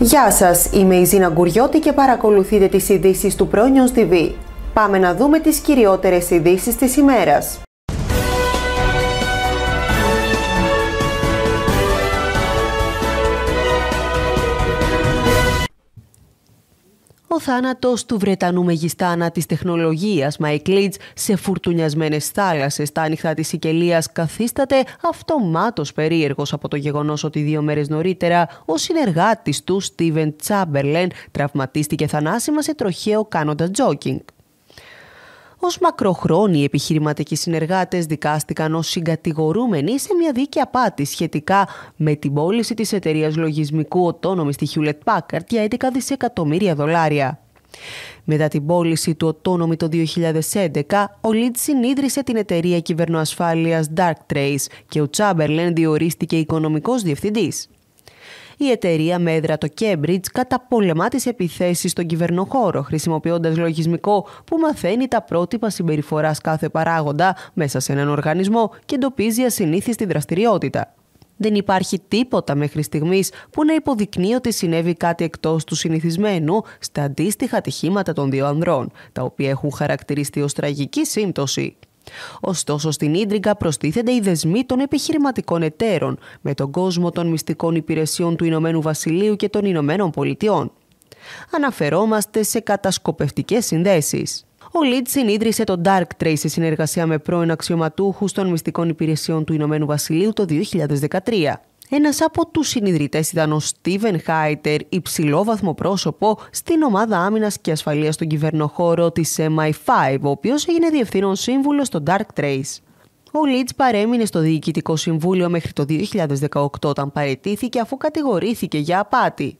Γεια σας, είμαι η Ζήνα Γκουριώτη και παρακολουθείτε τις ειδήσεις του Πρόνιον TV. Πάμε να δούμε τις κυριότερες ειδήσεις της ημέρας. ο θάνατος του Βρετανού μεγιστάνα της τεχνολογίας Mike σε φουρτουνιασμένες θάλασσες τα ανοιχτά της Σικελίας καθίσταται αυτομάτως περίεργος από το γεγονός ότι δύο μέρες νωρίτερα ο συνεργάτης του Steven Chamberlain τραυματίστηκε θανάσιμα σε τροχαίο κάνοντας τζόκινγκ. Ως μακροχρόνιοι επιχειρηματικοί συνεργάτες δικάστηκαν ως συγκατηγορούμενοι σε μια δίκαια πάτη σχετικά με την πώληση της εταιρείας λογισμικού οτόνομης στη Hewlett Packard για 11 δισεκατομμύρια δολάρια. Μετά την πώληση του Οτόνομη το 2011, ο Λίτ συνίδρυσε την εταιρεία κυβερνοασφάλειας Darktrace και ο Τσάμπερλεν διορίστηκε οικονομικός διευθυντής η εταιρεία με έδρα το Cambridge καταπολεμά τις επιθέσεις στον κυβερνοχώρο, χρησιμοποιώντας λογισμικό που μαθαίνει τα πρότυπα συμπεριφοράς κάθε παράγοντα μέσα σε έναν οργανισμό και εντοπίζει ασυνήθιστη δραστηριότητα. Δεν υπάρχει τίποτα μέχρι στιγμής που να υποδεικνύει ότι συνέβη κάτι εκτός του συνηθισμένου στα αντίστοιχα ατυχήματα των δύο ανδρών, τα οποία έχουν χαρακτηριστεί ως τραγική σύμπτωση. Ωστόσο, στην ίντριγκα προστίθενται οι δεσμοί των επιχειρηματικών εταίρων με τον κόσμο των μυστικών υπηρεσιών του Ηνωμένου Βασιλείου και των Ηνωμένων Πολιτειών. Αναφερόμαστε σε κατασκοπευτικές συνδέσεις. Ο Λίτ συνίδρυσε το Dark Trace σε συνεργασία με πρώην αξιωματούχους των μυστικών υπηρεσιών του Ηνωμένου Βασιλείου το 2013. Ένας από τους συνειδητές ήταν ο Στίβεν Χάιτερ, υψηλόβαθμο πρόσωπο στην ομάδα άμυνας και ασφαλείας στον κυβερνοχώρο της MI5, ο οποίος έγινε διευθύνων σύμβουλο στο Dark Trace. Ο Λίτ παρέμεινε στο Διοικητικό Συμβούλιο μέχρι το 2018 όταν παρετήθηκε αφού κατηγορήθηκε για απάτη.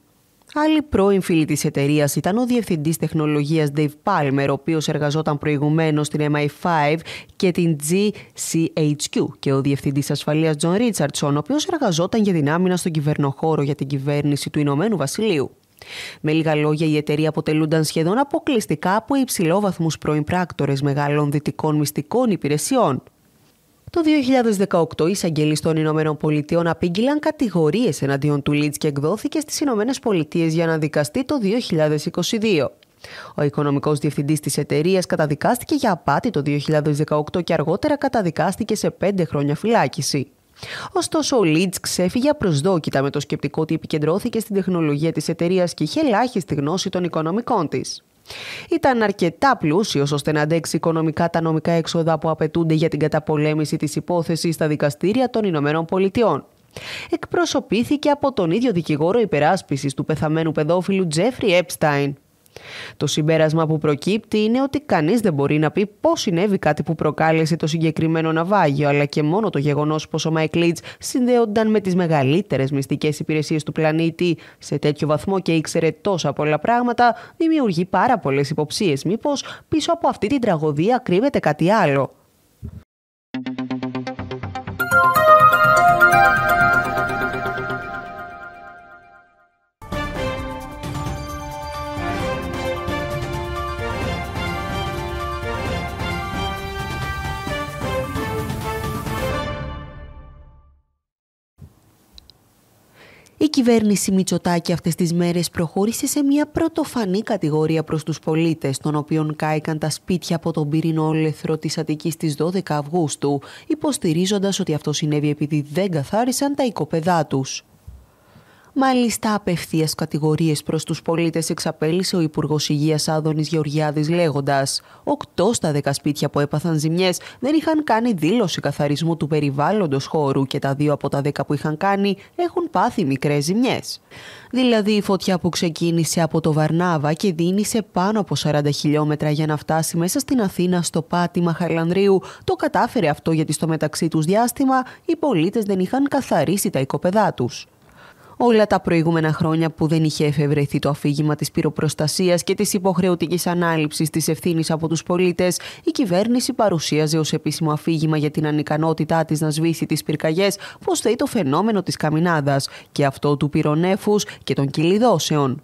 Άλλοι πρώην φίλοι της εταιρείας ήταν ο διευθυντής τεχνολογίας Dave Palmer, ο οποίος εργαζόταν προηγουμένως στην MI5 και την GCHQ, και ο διευθυντής ασφαλεία John Richardson, ο οποίος εργαζόταν για την άμυνα στον κυβερνοχώρο για την κυβέρνηση του Ηνωμένου Βασιλείου. Με λίγα λόγια, η εταιρεία αποτελούνταν σχεδόν αποκλειστικά από υψηλόβαθμους πρώην πράκτορες μεγάλων δυτικών μυστικών υπηρεσιών. Το 2018 οι εισαγγελεί των Ηνωμένων Πολιτειών απήγγειλαν κατηγορίες εναντίον του Λίτ και εκδόθηκε στις Ηνωμένες Πολιτείες για να δικαστεί το 2022. Ο οικονομικός διευθυντής της εταιρείας καταδικάστηκε για απάτη το 2018 και αργότερα καταδικάστηκε σε 5 χρόνια φυλάκιση. Ωστόσο, ο Λίτ ξέφυγε απροσδόκητα με το σκεπτικό ότι επικεντρώθηκε στην τεχνολογία της εταιρείας και είχε ελάχιστη γνώση των οικονομικών της. Ήταν αρκετά πλούσιος ώστε να αντέξει οικονομικά τα νομικά έξοδα που απαιτούνται για την καταπολέμηση της υπόθεσης στα δικαστήρια των Ηνωμένων Πολιτειών. Εκπροσωπήθηκε από τον ίδιο δικηγόρο υπεράσπισης του πεθαμένου παιδόφιλου Τζέφρι Επστάιν. Το συμπέρασμα που προκύπτει είναι ότι κανείς δεν μπορεί να πει πώς συνέβη κάτι που προκάλεσε το συγκεκριμένο ναυάγιο, αλλά και μόνο το γεγονός πως ο Μάικ Λίτ συνδέονταν με τις μεγαλύτερες μυστικές υπηρεσίες του πλανήτη σε τέτοιο βαθμό και ήξερε τόσα πολλά πράγματα, δημιουργεί πάρα πολλές υποψίες. Μήπως πίσω από αυτή την τραγωδία κρύβεται κάτι άλλο. Η κυβέρνηση Μητσοτάκη αυτές τις μέρες προχώρησε σε μια πρωτοφανή κατηγορία προς τους πολίτες, των οποίων κάηκαν τα σπίτια από τον πυρηνό όλεθρο της Αττικής στις 12 Αυγούστου, υποστηρίζοντας ότι αυτό συνέβη επειδή δεν καθάρισαν τα οικοπεδά τους. Μάλιστα, απευθείας κατηγορίες προς τους πολίτες εξαπέλυσε ο Υπουργός Υγείας Άδωνης Γεωργιάδης, λέγοντας: Οκτώ στα δέκα σπίτια που έπαθαν ζημιές δεν είχαν κάνει δήλωση καθαρισμού του περιβάλλοντος χώρου και τα δύο από τα δέκα που είχαν κάνει έχουν πάθει μικρές ζημιές. Δηλαδή, η φωτιά που ξεκίνησε από το Βαρνάβα και δίνησε πάνω από 40 χιλιόμετρα για να φτάσει μέσα στην Αθήνα στο πάτημα Χαλανδρίου, το κατάφερε αυτό γιατί στο μεταξύ τους διάστημα οι πολίτες δεν είχαν καθαρίσει τα οικοπεδά τους όλα τα προηγούμενα χρόνια που δεν είχε εφευρεθεί το αφήγημα της πυροπροστασίας και της υποχρεωτικής ανάληψης της ευθύνης από τους πολίτες, η κυβέρνηση παρουσίαζε ως επίσημο αφήγημα για την ανικανότητά της να σβήσει τις πυρκαγιές πως θεεί το φαινόμενο της καμινάδας και αυτό του πυρονέφους και των κυλιδώσεων.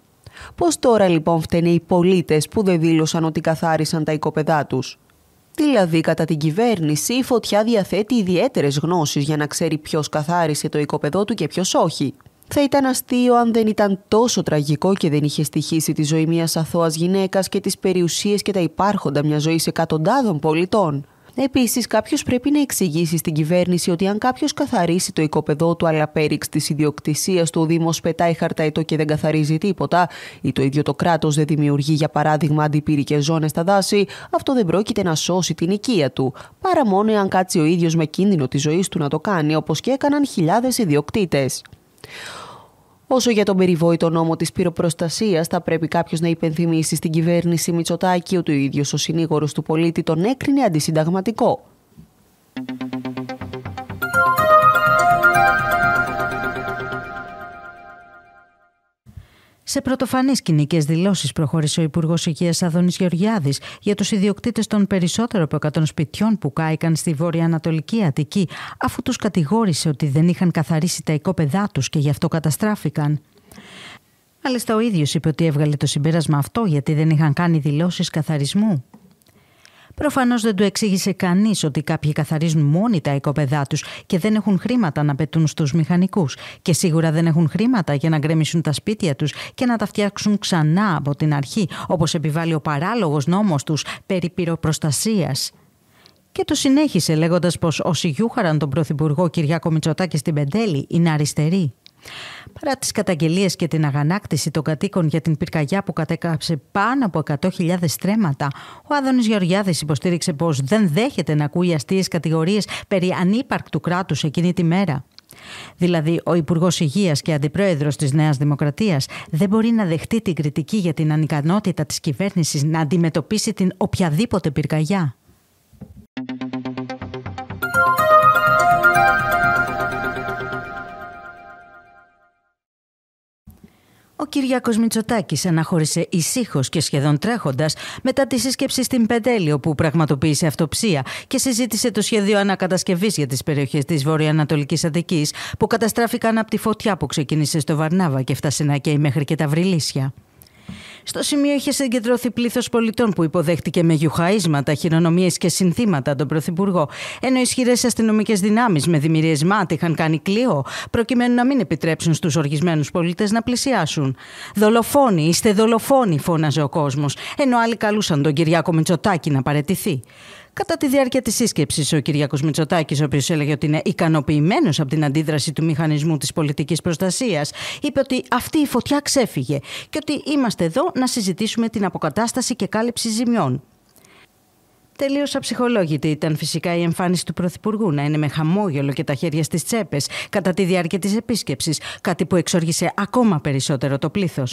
Πώ τώρα λοιπόν φταίνε οι πολίτες που δεν δήλωσαν ότι καθάρισαν τα οικοπεδά τους. Δηλαδή, κατά την κυβέρνηση, η φωτιά διαθέτει ιδιαίτερες γνώσεις για να ξέρει ποιος καθάρισε το οικοπεδό του και ποιος όχι. Θα ήταν αστείο αν δεν ήταν τόσο τραγικό και δεν είχε στοιχήσει τη ζωή μιας αθώας γυναίκας και τις περιουσίες και τα υπάρχοντα μια ζωή εκατοντάδων πολιτών. Επίσης, κάποιος πρέπει να εξηγήσει στην κυβέρνηση ότι αν κάποιος καθαρίσει το οικοπεδό του, αλλά πέριξ της ιδιοκτησίας του, ο Δήμος πετάει χαρταϊτό και δεν καθαρίζει τίποτα, ή το ίδιο το κράτος δεν δημιουργεί, για παράδειγμα, αντιπυρικές ζώνες στα δάση, αυτό δεν πρόκειται να σώσει την οικία του. Παρά μόνο εάν κάτσει ο ίδιος με κίνδυνο της ζωής του να το κάνει, όπως και έκαναν χιλιάδες ιδιοκτήτες. Όσο για τον περιβόητο νόμο της πυροπροστασίας, θα πρέπει κάποιος να υπενθυμίσει στην κυβέρνηση Μητσοτάκη ότι ο ίδιος ο συνήγορος του πολίτη τον έκρινε αντισυνταγματικό. Σε πρωτοφανείς κοινικές δηλώσεις προχώρησε ο Υπουργός Οικία Αδόνη Γεωργιάδης για τους ιδιοκτήτες των περισσότερων από 100 σπιτιών που κάηκαν στη βόρεια-ανατολική Αττική, αφού τους κατηγόρησε ότι δεν είχαν καθαρίσει τα οικόπεδά τους και γι' αυτό καταστράφηκαν. Μάλιστα, ο ίδιος είπε ότι έβγαλε το συμπέρασμα αυτό γιατί δεν είχαν κάνει δηλώσεις καθαρισμού. Προφανώς δεν του εξήγησε κανείς ότι κάποιοι καθαρίζουν μόνοι τα οικοπεδά τους και δεν έχουν χρήματα να πετούν στους μηχανικούς. Και σίγουρα δεν έχουν χρήματα για να γκρεμίσουν τα σπίτια τους και να τα φτιάξουν ξανά από την αρχή, όπως επιβάλλει ο παράλογος νόμος τους περί πυροπροστασίας. Και το συνέχισε λέγοντας πως όσοι γιούχαραν τον Πρωθυπουργό Κυριάκο Μητσοτάκη στην Πεντέλη είναι αριστεροί. Παρά τις καταγγελίες και την αγανάκτηση των κατοίκων για την πυρκαγιά που κατέκαψε πάνω από 100.000 στρέμματα, ο Άδωνης Γεωργιάδης υποστήριξε πως δεν δέχεται να ακούει αστείες κατηγορίες περί ανύπαρκτου κράτους εκείνη τη μέρα. Δηλαδή, ο Υπουργός Υγείας και Αντιπρόεδρος της Νέας Δημοκρατίας δεν μπορεί να δεχτεί την κριτική για την ανικανότητα της κυβέρνησης να αντιμετωπίσει την οποιαδήποτε πυρκαγιά. Ο Κυριάκο Μητσοτάκης αναχώρησε ησύχως και σχεδόν τρέχοντας μετά τη σύσκεψη στην Πεντέλη, όπου πραγματοποίησε αυτοψία και συζήτησε το σχέδιο ανακατασκευής για τις περιοχές της βορειοανατολικής Αττικής, που καταστράφηκαν από τη φωτιά που ξεκίνησε στο Βαρνάβα και να καίει μέχρι και τα Βρυλίσια. Στο σημείο είχε συγκεντρωθεί πλήθος πολιτών που υποδέχτηκε με γιουχαίσματα, χειρονομίες και συνθήματα τον Πρωθυπουργό, ενώ ισχυρές αστυνομικές δυνάμεις με δημιουργίες ΜΑΤ είχαν κάνει κλείο, προκειμένου να μην επιτρέψουν στους οργισμένους πολίτες να πλησιάσουν. Δολοφόνοι, είστε δολοφόνοι, φώναζε ο κόσμος, ενώ άλλοι καλούσαν τον Κυριάκο Μητσοτάκη να παρετηθεί. Κατά τη διάρκεια της σύσκεψης, ο Κυριακός Μητσοτάκης, ο οποίος έλεγε ότι είναι ικανοποιημένος από την αντίδραση του μηχανισμού της πολιτικής προστασίας, είπε ότι αυτή η φωτιά ξέφυγε και ότι είμαστε εδώ να συζητήσουμε την αποκατάσταση και κάλυψη ζημιών. Τελείως αψυχολόγητη ήταν φυσικά η εμφάνιση του Πρωθυπουργού να είναι με χαμόγελο και τα χέρια στις τσέπες κατά τη διάρκεια της επίσκεψης, κάτι που εξόργησε ακόμα περισσότερο το πλήθος.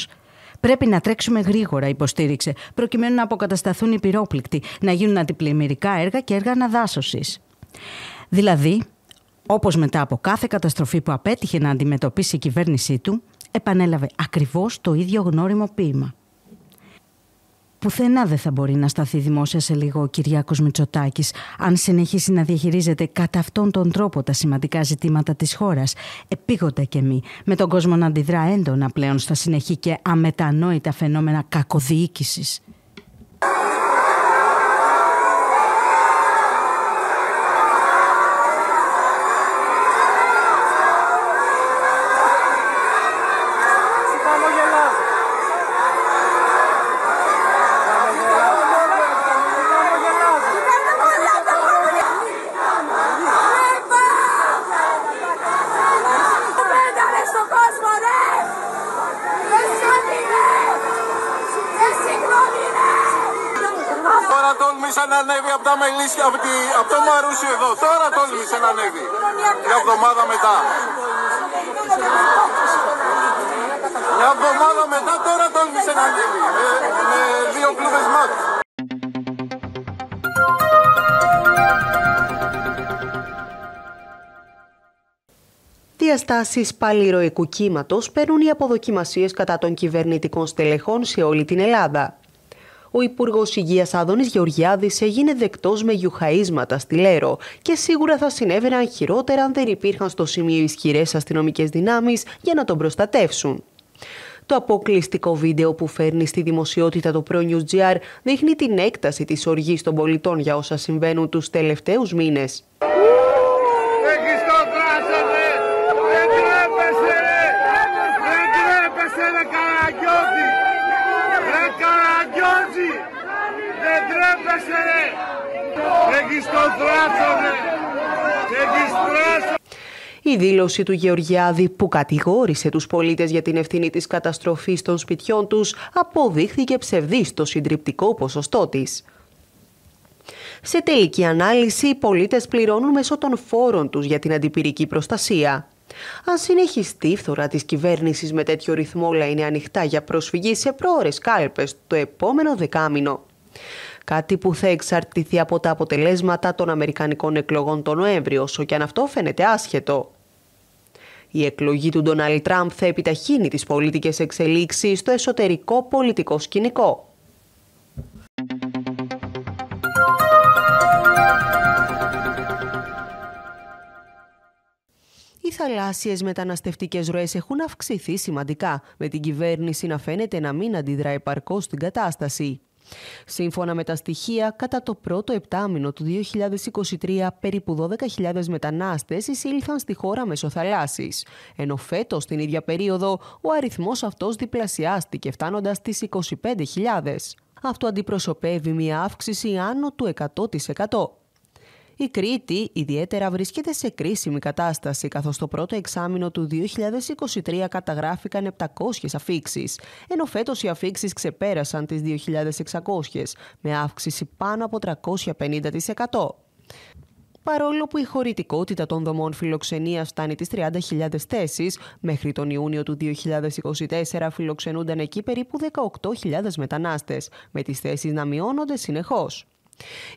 Πρέπει να τρέξουμε γρήγορα, υποστήριξε, προκειμένου να αποκατασταθούν οι πυρόπληκτοι, να γίνουν αντιπλημμυρικά έργα και έργα αναδάσωσης. Δηλαδή, όπως μετά από κάθε καταστροφή που απέτυχε να αντιμετωπίσει η κυβέρνησή του, επανέλαβε ακριβώς το ίδιο γνώριμο ποίημα. Πουθενά δεν θα μπορεί να σταθεί δημόσια σε λίγο ο Κυριάκος Μητσοτάκης αν συνεχίσει να διαχειρίζεται κατά αυτόν τον τρόπο τα σημαντικά ζητήματα της χώρας. Επίγοντα και μη, με τον κόσμο να αντιδρά έντονα πλέον στα συνεχή και αμετανόητα φαινόμενα κακοδιοίκησης. τολμήσει από, τη, το Μαρούσι εδώ. Τώρα τόλμησε να ανέβει. Μια εβδομάδα μετά. Μια εβδομάδα μετά τώρα τόλμησε να ανέβει. Με, με δύο κλούβες μάτς. διαστάσεις πάλι ηρωικού κύματος παίρνουν οι αποδοκιμασίες κατά των κυβερνητικών στελεχών σε όλη την Ελλάδα. Ο Υπουργός Υγείας Άδωνης Γεωργιάδης έγινε δεκτός με γιουχαίσματα στη Λέρο και σίγουρα θα συνέβαιναν χειρότερα αν δεν υπήρχαν στο σημείο ισχυρές αστυνομικές δυνάμεις για να τον προστατεύσουν. Το αποκλειστικό βίντεο που φέρνει στη δημοσιότητα το News GR δείχνει την έκταση της οργής των πολιτών για όσα συμβαίνουν τους τελευταίους μήνες. Η δήλωση του Γεωργιάδη που κατηγόρησε τους πολίτες για την ευθύνη της καταστροφής των σπιτιών τους αποδείχθηκε ψευδή στο συντριπτικό ποσοστό της. Σε τελική ανάλυση, οι πολίτες πληρώνουν μέσω των φόρων τους για την αντιπυρική προστασία. Αν συνεχιστεί η φθορά της κυβέρνησης με τέτοιο ρυθμό όλα είναι ανοιχτά για προσφυγή σε πρόορες κάλπες το επόμενο δεκάμινο. Κάτι που θα εξαρτηθεί από τα αποτελέσματα των Αμερικανικών εκλογών τον Νοέμβριο, όσο και αν αυτό φαίνεται άσχετο. Η εκλογή του Ντόναλτ Τραμπ θα επιταχύνει τις πολιτικές εξελίξεις στο εσωτερικό πολιτικό σκηνικό. Οι θαλάσσιες μεταναστευτικές ροές έχουν αυξηθεί σημαντικά, με την κυβέρνηση να φαίνεται να μην αντιδρά επαρκώς στην κατάσταση. Σύμφωνα με τα στοιχεία, κατά το πρώτο επτάμινο του 2023, περίπου 12.000 μετανάστες εισήλθαν στη χώρα μέσω θαλάσση. Ενώ φέτος την ίδια περίοδο, ο αριθμός αυτός διπλασιάστηκε φτάνοντας στις 25.000. Αυτό αντιπροσωπεύει μια αύξηση άνω του 100%. Η Κρήτη ιδιαίτερα βρίσκεται σε κρίσιμη κατάσταση, καθώς το πρώτο εξάμεινο του 2023 καταγράφηκαν 700 αφήξεις, ενώ φέτος οι αφήξεις ξεπέρασαν τις 2.600, με αύξηση πάνω από 350%. Παρόλο που η χωρητικότητα των δομών φιλοξενίας φτάνει τις 30.000 θέσεις, μέχρι τον Ιούνιο του 2024 φιλοξενούνταν εκεί περίπου 18.000 μετανάστες, με τις θέσεις να μειώνονται συνεχώς.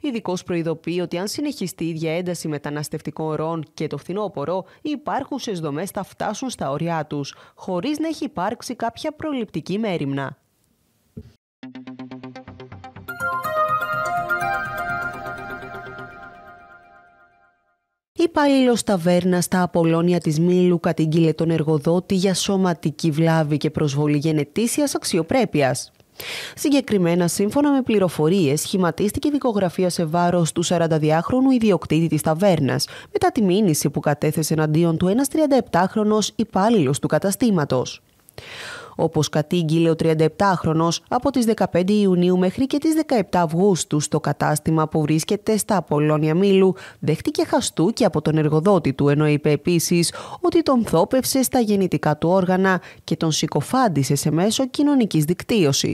Ειδικό προειδοποιεί ότι αν συνεχιστεί η ίδια ένταση μεταναστευτικών ροών και το φθινόπωρο, οι υπάρχουσες δομές θα φτάσουν στα όρια τους, χωρίς να έχει υπάρξει κάποια προληπτική μέρημνα. Υπάλληλο ταβέρνα στα Απολώνια της Μήλου κατήγγειλε τον εργοδότη για σωματική βλάβη και προσβολή γενετήσιας αξιοπρέπειας. Συγκεκριμένα, σύμφωνα με πληροφορίες, σχηματίστηκε δικογραφία σε βάρος του 42χρονου ιδιοκτήτη της ταβέρνας, μετά τη μήνυση που κατέθεσε εναντίον του ένας 37χρονο υπάλληλος του καταστήματος όπως κατήγγειλε ο 37χρονο από τις 15 Ιουνίου μέχρι και τις 17 Αυγούστου στο κατάστημα που βρίσκεται στα Απολώνια Μήλου, δέχτηκε χαστούκι από τον εργοδότη του, ενώ είπε επίσης ότι τον θόπευσε στα γεννητικά του όργανα και τον συκοφάντησε σε μέσο κοινωνικής δικτύωσης.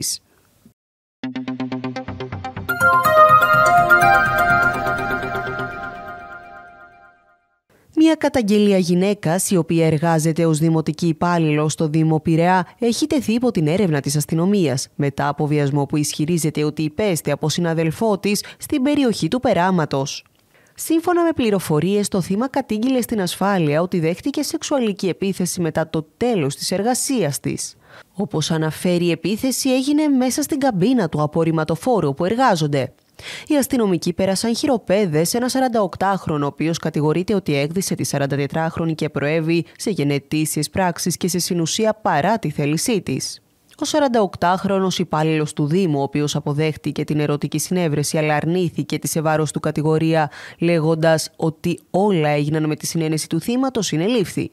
Μια καταγγελία γυναίκας, η οποία εργάζεται ως δημοτική υπάλληλο στο Δήμο Πειραιά, έχει τεθεί υπό την έρευνα της αστυνομίας μετά από βιασμό που ισχυρίζεται ότι υπέστη από συναδελφό της στην περιοχή του περάματος. Σύμφωνα με πληροφορίες, το θύμα κατήγγειλε στην ασφάλεια ότι δέχτηκε σεξουαλική επίθεση μετά το τέλος της εργασίας της. Όπως αναφέρει, η επίθεση έγινε μέσα στην καμπίνα του απορριμματοφόρου που εργάζονται. Οι αστυνομικοί πέρασαν χειροπέδες σε ένα 48χρονο, ο οποίος κατηγορείται ότι έκδησε τη 44χρονη και προέβη σε γενετήσει πράξεις και σε συνουσία παρά τη θέλησή της. Ο 48χρονο υπάλληλος του Δήμου, ο οποίος αποδέχτηκε την ερωτική συνέβρεση, αλλά αρνήθηκε τη σε βάρος του κατηγορία, λέγοντας ότι όλα έγιναν με τη συνένεση του θύματος, συνελήφθη.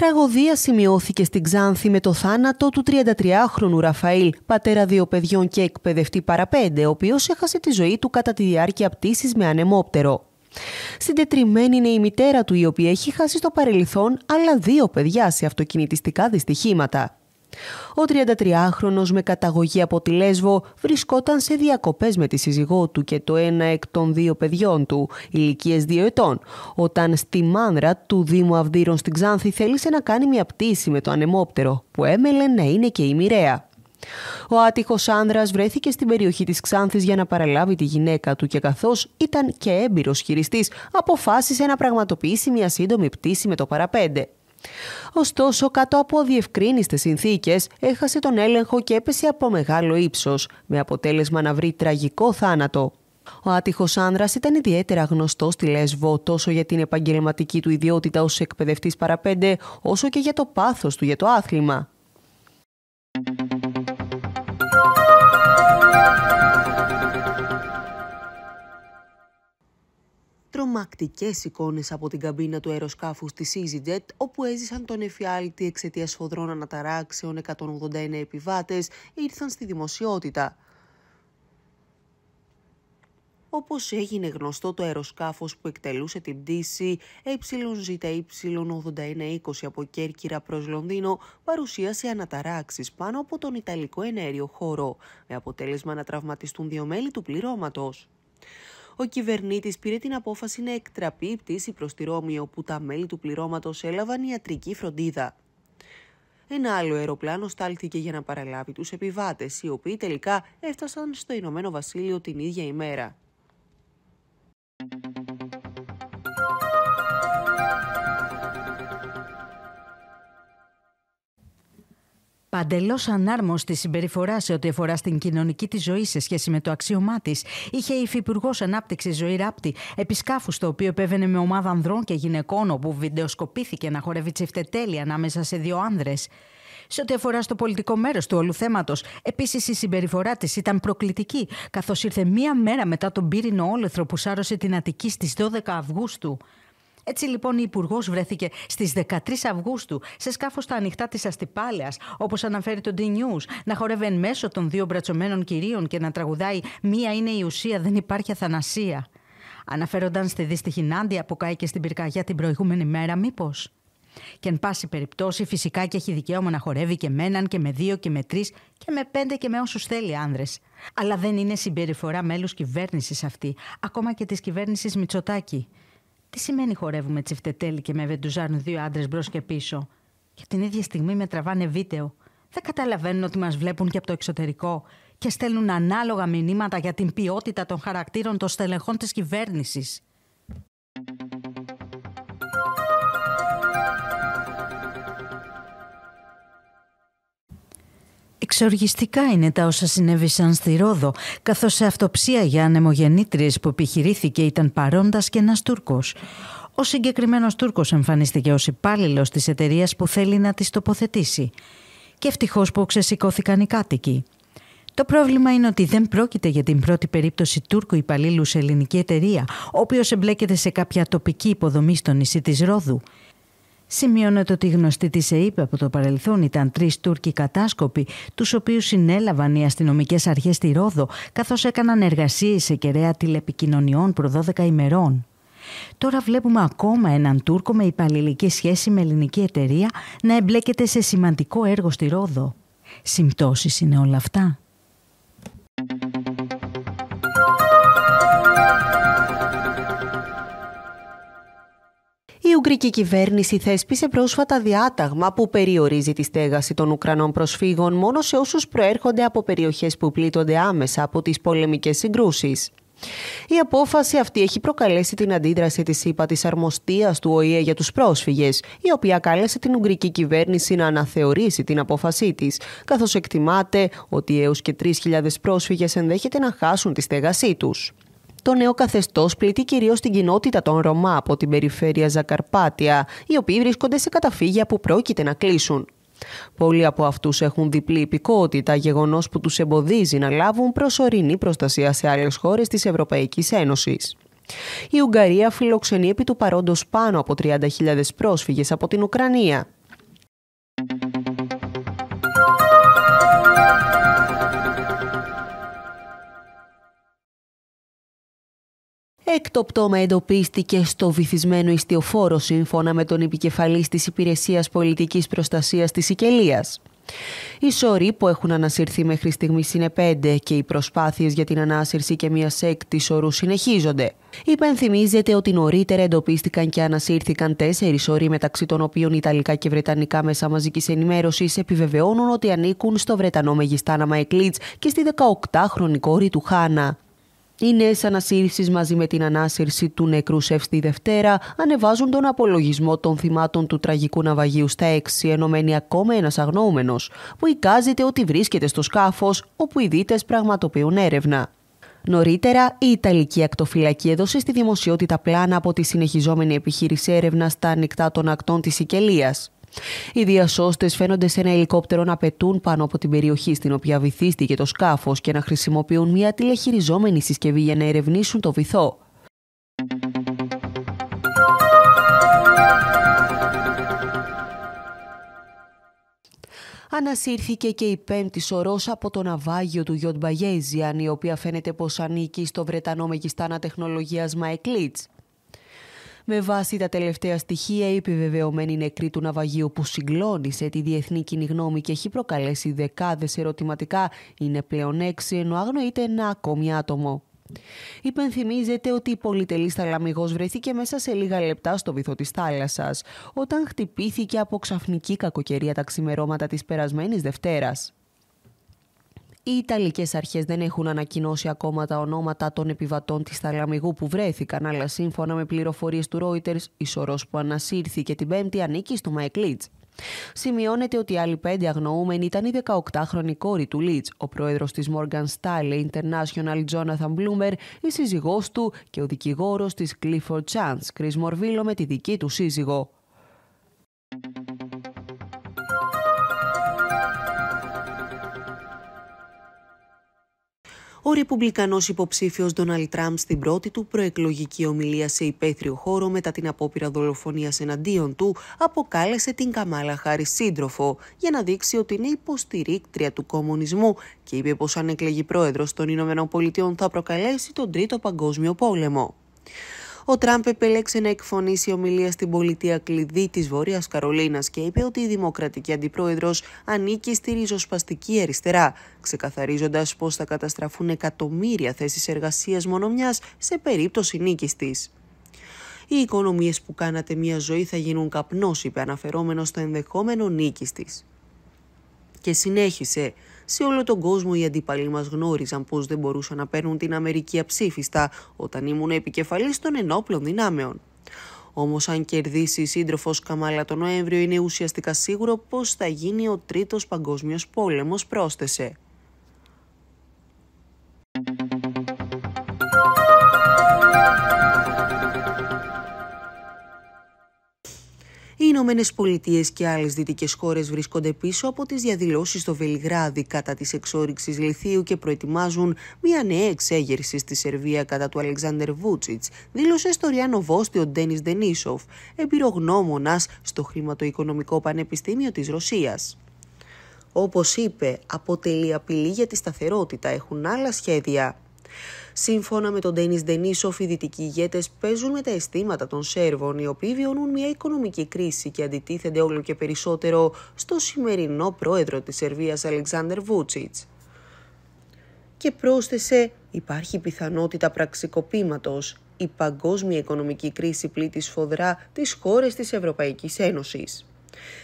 Τραγωδία σημειώθηκε στην Ξάνθη με το θάνατο του 33χρονου Ραφαήλ, πατέρα δύο παιδιών και εκπαιδευτή παραπέντε, ο οποίος έχασε τη ζωή του κατά τη διάρκεια πτήσης με ανεμόπτερο. Συντετριμένη είναι η μητέρα του, η οποία έχει χάσει στο παρελθόν άλλα δύο παιδιά σε αυτοκινητιστικά δυστυχήματα. Ο 33χρονος με καταγωγή από τη Λέσβο βρισκόταν σε διακοπές με τη σύζυγό του και το ένα εκ των δύο παιδιών του, ηλικίες 2 ετών, όταν στη μάνδρα του Δήμου Αυδείρων στην Ξάνθη θέλησε να κάνει μια πτήση με το ανεμόπτερο, που έμελε να είναι και η μοιραία. Ο άτυχος άνδρας βρέθηκε στην περιοχή της Ξάνθης για να παραλάβει τη γυναίκα του και καθώς ήταν και έμπειρος χειριστής, αποφάσισε να πραγματοποιήσει μια σύντομη πτήση με το παραπέντε. Ωστόσο, κάτω από διευκρίνηστε συνθήκες, έχασε τον έλεγχο και έπεσε από μεγάλο ύψος, με αποτέλεσμα να βρει τραγικό θάνατο. Ο άτυχος άνδρας ήταν ιδιαίτερα γνωστός στη Λέσβο τόσο για την επαγγελματική του ιδιότητα ως εκπαιδευτής παραπέντε, όσο και για το πάθος του για το άθλημα. τρομακτικές εικόνες από την καμπίνα του αεροσκάφους της EasyJet, όπου έζησαν τον εφιάλτη εξαιτίας σφοδρών αναταράξεων 189 επιβάτες, ήρθαν στη δημοσιότητα. Όπως έγινε γνωστό το αεροσκάφος που εκτελούσε την πτήση YZY8120 από Κέρκυρα προς Λονδίνο παρουσίασε αναταράξεις πάνω από τον Ιταλικό ενέριο χώρο, με αποτέλεσμα να τραυματιστούν δύο μέλη του πληρώματος ο κυβερνήτης πήρε την απόφαση να εκτραπεί η πτήση προς τη Ρώμη, όπου τα μέλη του πληρώματος έλαβαν ιατρική φροντίδα. Ένα άλλο αεροπλάνο στάλθηκε για να παραλάβει τους επιβάτες, οι οποίοι τελικά έφτασαν στο Ηνωμένο Βασίλειο την ίδια ημέρα. Παντελώς ανάρμοστη συμπεριφορά σε ό,τι αφορά στην κοινωνική της ζωή σε σχέση με το αξίωμά της, είχε η Υφυπουργός Ανάπτυξης Ζωή Ράπτη, επισκάφους στο οποίο επέβαινε με ομάδα ανδρών και γυναικών, όπου βιντεοσκοπήθηκε να χορεύει τσιφτετέλη ανάμεσα σε δύο άνδρες. Σε ό,τι αφορά στο πολιτικό μέρος του όλου θέματος, επίσης η συμπεριφορά της ήταν προκλητική, καθώς ήρθε μία μέρα μετά τον πύρινο όλεθρο που σάρωσε την Αττική στις 12 Αυγούστου. Έτσι λοιπόν η Υπουργός βρέθηκε στις 13 Αυγούστου σε σκάφος στα ανοιχτά της Αστυπάλαιας, όπως αναφέρει το D-News, να χορεύει εν μέσω των δύο μπρατσωμένων κυρίων και να τραγουδάει Μία είναι η ουσία, δεν υπάρχει αθανασία. Αναφέρονταν στη δυστυχή Νάντια που κάηκε στην πυρκαγιά την προηγούμενη μέρα, μήπως. Και εν πάση περιπτώσει, φυσικά και έχει δικαίωμα να χορεύει και με έναν και με δύο και με τρεις και με πέντε και με όσους θέλει άνδρες. Αλλά δεν είναι συμπεριφορά μέλους κυβέρνησης αυτή, ακόμα και της κυβέρνησης Μητσοτάκη. Τι σημαίνει χορεύουμε τσιφτετέλη και με βεντουζάρουν δύο άντρες μπρος και πίσω. Και την ίδια στιγμή με τραβάνε βίντεο. Δεν καταλαβαίνουν ότι μας βλέπουν και από το εξωτερικό και στέλνουν ανάλογα μηνύματα για την ποιότητα των χαρακτήρων των στελεχών της κυβέρνησης. Εξοργιστικά είναι τα όσα συνέβησαν στη Ρόδο, καθώς σε αυτοψία για ανεμογεννήτριες που επιχειρήθηκε ήταν παρόντας και ένας Τούρκος. Ο συγκεκριμένος Τούρκος εμφανίστηκε ως υπάλληλος της εταιρείας που θέλει να τη τοποθετήσει. Και ευτυχώς που ξεσηκώθηκαν οι κάτοικοι. Το πρόβλημα είναι ότι δεν πρόκειται για την πρώτη περίπτωση Τούρκου υπαλλήλου σε ελληνική εταιρεία, ο οποίος εμπλέκεται σε κάποια τοπική υποδομή στο νησί της Ρόδου. Σημειώνεται ότι γνωστοί της ΕΕΠ από το παρελθόν ήταν τρεις Τούρκοι κατάσκοποι, τους οποίους συνέλαβαν οι αστυνομικές αρχές στη Ρόδο, καθώς έκαναν εργασίες σε κεραία τηλεπικοινωνιών προ 12 ημερών. Τώρα βλέπουμε ακόμα έναν Τούρκο με υπαλληλική σχέση με ελληνική εταιρεία να εμπλέκεται σε σημαντικό έργο στη Ρόδο. Συμπτώσεις είναι όλα αυτά. Ουγγρική κυβέρνηση θέσπισε πρόσφατα διάταγμα που περιορίζει τη στέγαση των Ουκρανών προσφύγων μόνο σε όσους προέρχονται από περιοχές που πλήττονται άμεσα από τις πολεμικές συγκρούσεις. Η απόφαση αυτή έχει προκαλέσει την αντίδραση της ΥΠΑ της αρμοστίας του ΟΗΕ για τους πρόσφυγες, η οποία κάλεσε την Ουγγρική κυβέρνηση να αναθεωρήσει την απόφασή της, καθώς εκτιμάται ότι έως και 3.000 πρόσφυγες ενδέχεται να χάσουν τη στέγασή τους. Το νέο καθεστώς πλήττει κυρίως την κοινότητα των Ρωμά από την περιφέρεια Ζακαρπάτια, οι οποίοι βρίσκονται σε καταφύγια που πρόκειται να κλείσουν. Πολλοί από αυτούς έχουν διπλή υπηκότητα, γεγονός που τους εμποδίζει να λάβουν προσωρινή προστασία σε άλλες χώρες της Ευρωπαϊκής Ένωσης. Η Ουγγαρία φιλοξενεί επί του παρόντος πάνω από 30.000 πρόσφυγες από την Ουκρανία. Έκτο πτώμα εντοπίστηκε στο βυθισμένο ιστιοφόρο σύμφωνα με τον επικεφαλής της Υπηρεσίας Πολιτικής Προστασίας της Σικελίας. Οι σωροί που έχουν ανασυρθεί μέχρι στιγμής είναι πέντε και οι προσπάθειες για την ανάσυρση και μια έκτη σωρού συνεχίζονται. Υπενθυμίζεται ότι νωρίτερα εντοπίστηκαν και ανασύρθηκαν τέσσερις σωροί μεταξύ των οποίων Ιταλικά και Βρετανικά μέσα μαζικής ενημέρωσης επιβεβαιώνουν ότι ανήκουν στο Βρετανό μεγιστάνα Μαϊκλίτς και στη 18χρονη κόρη του Χάνα. Οι νέε ανασύρσει μαζί με την ανάσυρση του νεκρού σεφ στη Δευτέρα ανεβάζουν τον απολογισμό των θυμάτων του τραγικού ναυαγίου στα έξι, ενώ μένει ακόμα ένας αγνοούμενος, που εικάζεται ότι βρίσκεται στο σκάφος όπου οι δίτες πραγματοποιούν έρευνα. Νωρίτερα, η Ιταλική ακτοφυλακή έδωσε στη δημοσιότητα πλάνα από τη συνεχιζόμενη επιχείρηση έρευνας στα ανοιχτά των ακτών της Σικελίας. Οι διασώστες φαίνονται σε ένα ελικόπτερο να πετούν πάνω από την περιοχή στην οποία βυθίστηκε το σκάφος και να χρησιμοποιούν μια τηλεχειριζόμενη συσκευή για να ερευνήσουν το βυθό. Ανασύρθηκε και η πέμπτη σωρός από το ναυάγιο του Γιοντ Μπαγέζιαν, η οποία φαίνεται πως ανήκει στο Βρετανό μεγιστάνα τεχνολογία Μαϊκλίτ με βάση τα τελευταία στοιχεία, η επιβεβαιωμένη νεκρή του ναυαγίου που συγκλώνησε τη διεθνή κοινή γνώμη και έχει προκαλέσει δεκάδες ερωτηματικά είναι πλέον έξι, ενώ αγνοείται ένα ακόμη άτομο. Υπενθυμίζεται ότι η πολυτελής θαλαμυγό βρέθηκε μέσα σε λίγα λεπτά στο βυθό της θάλασσας, όταν χτυπήθηκε από ξαφνική κακοκαιρία τα ξημερώματα της περασμένης Δευτέρας. Οι Ιταλικές αρχές δεν έχουν ανακοινώσει ακόμα τα ονόματα των επιβατών της Θαλαμιγού που βρέθηκαν, αλλά σύμφωνα με πληροφορίες του Reuters, η σωρό που ανασύρθηκε την Πέμπτη ανήκει στο Μάικ Λίτ. Σημειώνεται ότι οι άλλοι πέντε αγνοούμενοι ήταν η 18χρονη κόρη του Λίτ, ο πρόεδρος της Morgan Stanley International Jonathan Bloomer, η σύζυγός του και ο δικηγόρος της Clifford Chance, Chris Morvillo, με τη δική του σύζυγο. Ο ρεπουμπλικανός υποψήφιος Ντόναλτ Τραμπ στην πρώτη του προεκλογική ομιλία σε υπαίθριο χώρο μετά την απόπειρα δολοφονίας εναντίον του, αποκάλεσε την Καμάλα Χάρη σύντροφο για να δείξει ότι είναι υποστηρίκτρια του κομμουνισμού και είπε πως αν εκλεγεί πρόεδρος των ΗΠΑ θα προκαλέσει τον Τρίτο Παγκόσμιο Πόλεμο. Ο Τραμπ επέλεξε να εκφωνήσει ομιλία στην πολιτεία κλειδί της Βόρειας Καρολίνας και είπε ότι η Δημοκρατική Αντιπρόεδρος ανήκει στη ριζοσπαστική αριστερά, ξεκαθαρίζοντας πως θα καταστραφούν εκατομμύρια θέσεις εργασίας μόνο σε περίπτωση νίκης της. Οι οικονομίες που κάνατε μια ζωή θα γίνουν καπνός, είπε αναφερόμενος στο ενδεχόμενο νίκης της. Και συνέχισε. Σε όλο τον κόσμο οι αντίπαλοι μας γνώριζαν πως δεν μπορούσαν να παίρνουν την Αμερική αψήφιστα όταν ήμουν επικεφαλής των ενόπλων δυνάμεων. Όμως, αν κερδίσει η σύντροφος Καμάλα τον Νοέμβριο, είναι ουσιαστικά σίγουρο πως θα γίνει ο Τρίτος Παγκόσμιος Πόλεμος, πρόσθεσε. Ηνωμένες Πολιτείες και άλλες δυτικές χώρες βρίσκονται πίσω από τις διαδηλώσεις στο Βελιγράδι κατά της εξόριξης λιθίου και προετοιμάζουν μια νέα εξέγερση στη Σερβία κατά του Αλεξάνδρ Βούτσιτ, δήλωσε στο Ριάνο Βόστι ο Ντένις Ντενίσοφ, εμπειρογνώμονας στο Χρηματοοικονομικό Πανεπιστήμιο της Ρωσίας. Όπως είπε, αποτελεί απειλή για τη σταθερότητα, έχουν άλλα σχέδια. Σύμφωνα με τον Ντένις Ντενίσοφ, οι δυτικοί ηγέτες παίζουν με τα αισθήματα των Σέρβων, οι οποίοι βιώνουν μια οικονομική κρίση και αντιτίθενται όλο και περισσότερο στο σημερινό πρόεδρο της Σερβίας, Αλεξάνδρ Βούτσιτ. Και πρόσθεσε, υπάρχει πιθανότητα πραξικοπήματος. Η παγκόσμια οικονομική κρίση πλήττει σφοδρά τις χώρες της Ευρωπαϊκής Ένωσης.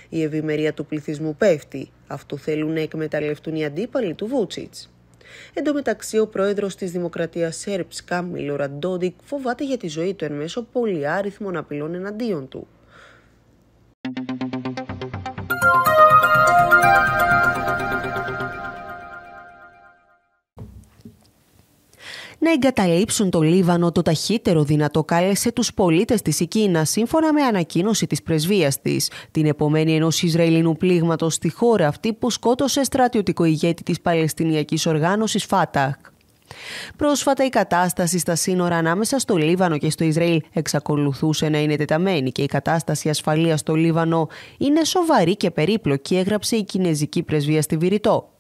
Η ευημερία του πληθυσμού πέφτει. Αυτό θέλουν να εκμεταλλευτούν οι αντίπαλοι του Βούτσιτς. Εν τω μεταξύ, ο πρόεδρος της Δημοκρατίας Σέρπ, Κάμιλο Ραντόντικ, φοβάται για τη ζωή του εν μέσω πολυάριθμων απειλών εναντίον του. να εγκαταλείψουν το Λίβανο το ταχύτερο δυνατό κάλεσε τους πολίτες της η Κίνα σύμφωνα με ανακοίνωση της πρεσβείας της. Την επομένη ενός Ισραηλινού πλήγματος στη χώρα αυτή που σκότωσε στρατιωτικό ηγέτη της Παλαιστινιακής Οργάνωσης Φάταχ. Πρόσφατα η κατάσταση στα σύνορα ανάμεσα στο Λίβανο και στο Ισραήλ εξακολουθούσε να είναι τεταμένη και η κατάσταση ασφαλείας στο Λίβανο είναι σοβαρή και περίπλοκη, έγραψε η Κινέζικη πρεσβεία στη Βηρητό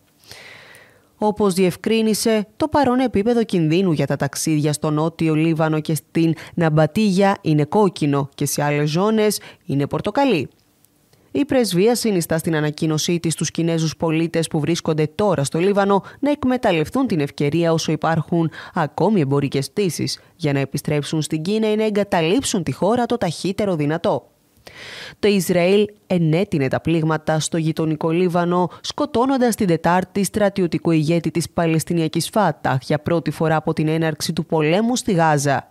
όπως διευκρίνησε το παρόν επίπεδο κινδύνου για τα ταξίδια στο Νότιο Λίβανο και στην Ναμπατίγια είναι κόκκινο και σε άλλες ζώνες είναι πορτοκαλί. Η πρεσβεία συνιστά στην ανακοίνωσή της στους Κινέζους πολίτες που βρίσκονται τώρα στο Λίβανο να εκμεταλλευτούν την ευκαιρία όσο υπάρχουν ακόμη εμπορικές πτήσεις για να επιστρέψουν στην Κίνα ή να εγκαταλείψουν τη χώρα το ταχύτερο δυνατό. Το Ισραήλ ενέτεινε τα πλήγματα στο γειτονικό Λίβανο, σκοτώνοντας την Τετάρτη στρατιωτικό ηγέτη της Παλαιστινιακής Φάτα για πρώτη φορά από την έναρξη του πολέμου στη Γάζα.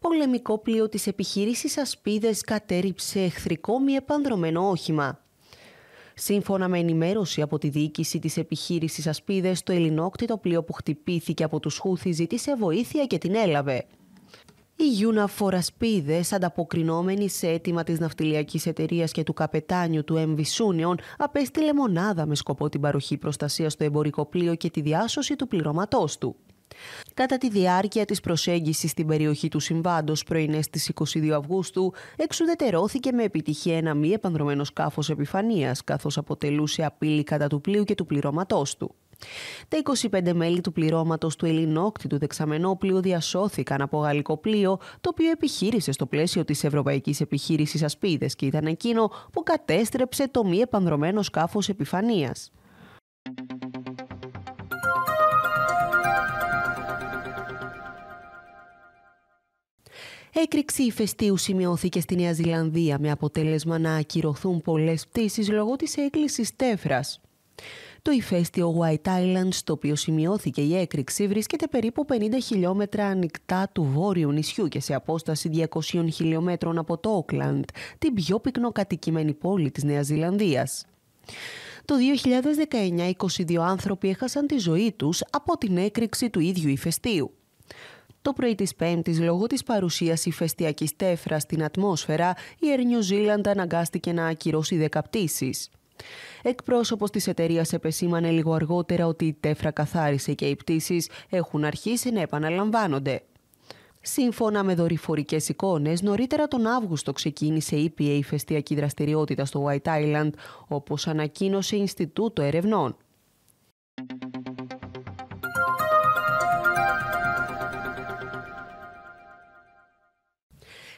Πολεμικό πλοίο της επιχείρησης Ασπίδες κατέριψε εχθρικό μη επανδρομένο όχημα. Σύμφωνα με ενημέρωση από τη διοίκηση της επιχείρησης Ασπίδες, το ελληνόκτητο πλοίο που χτυπήθηκε από τους Χούθη ζήτησε βοήθεια και την έλαβε. Η Γιούνα Φορασπίδε, ανταποκρινόμενη σε αίτημα της ναυτιλιακής εταιρείας και του καπετάνιου του MV Sunion απέστειλε μονάδα με σκοπό την παροχή προστασίας στο εμπορικό πλοίο και τη διάσωση του πληρώματός του. Κατά τη διάρκεια της προσέγγισης στην περιοχή του συμβάντος πρωινές στις 22 Αυγούστου, εξουδετερώθηκε με επιτυχία ένα μη επανδρομένο σκάφος επιφανείας, καθώς αποτελούσε απειλή κατά του πλοίου και του πληρώματός του. Τα 25 μέλη του πληρώματος του Ελληνόκτητου δεξαμενόπλοιου διασώθηκαν από γαλλικό πλοίο, το οποίο επιχείρησε στο πλαίσιο της Ευρωπαϊκής Επιχείρησης Ασπίδες και ήταν εκείνο που κατέστρεψε το μη επανδρομένο σκάφος επιφανεία. Έκρηξη ηφαιστείου σημειώθηκε στη Νέα Ζηλανδία με αποτέλεσμα να ακυρωθούν πολλές πτήσεις λόγω της έκκλησης τέφρας. Το ηφαίστειο White Island, στο οποίο σημειώθηκε η έκρηξη, βρίσκεται περίπου 50 χιλιόμετρα ανοιχτά του βόρειου νησιού και σε απόσταση 200 χιλιόμετρων από το Όκλαντ, την πιο πυκνοκατοικημένη πόλη της Νέας Ζηλανδίας. Το 2019, 22 άνθρωποι έχασαν τη ζωή τους από την έκρηξη του ίδιου ηφαιστείου. Το πρωί της Πέμπτης, λόγω της παρουσίας ηφαιστιακη τέφρας στην ατμόσφαιρα, η Air New Zealand αναγκάστηκε να ακυρώσει πτήσει. Εκπρόσωπος της εταιρείας επεσήμανε λίγο αργότερα ότι η τέφρα καθάρισε και οι πτήσεις έχουν αρχίσει να επαναλαμβάνονται. Σύμφωνα με δορυφορικές εικόνες, νωρίτερα τον Αύγουστο ξεκίνησε η EPA φεστιακή δραστηριότητα στο White Island, όπως ανακοίνωσε Ινστιτούτο Ερευνών.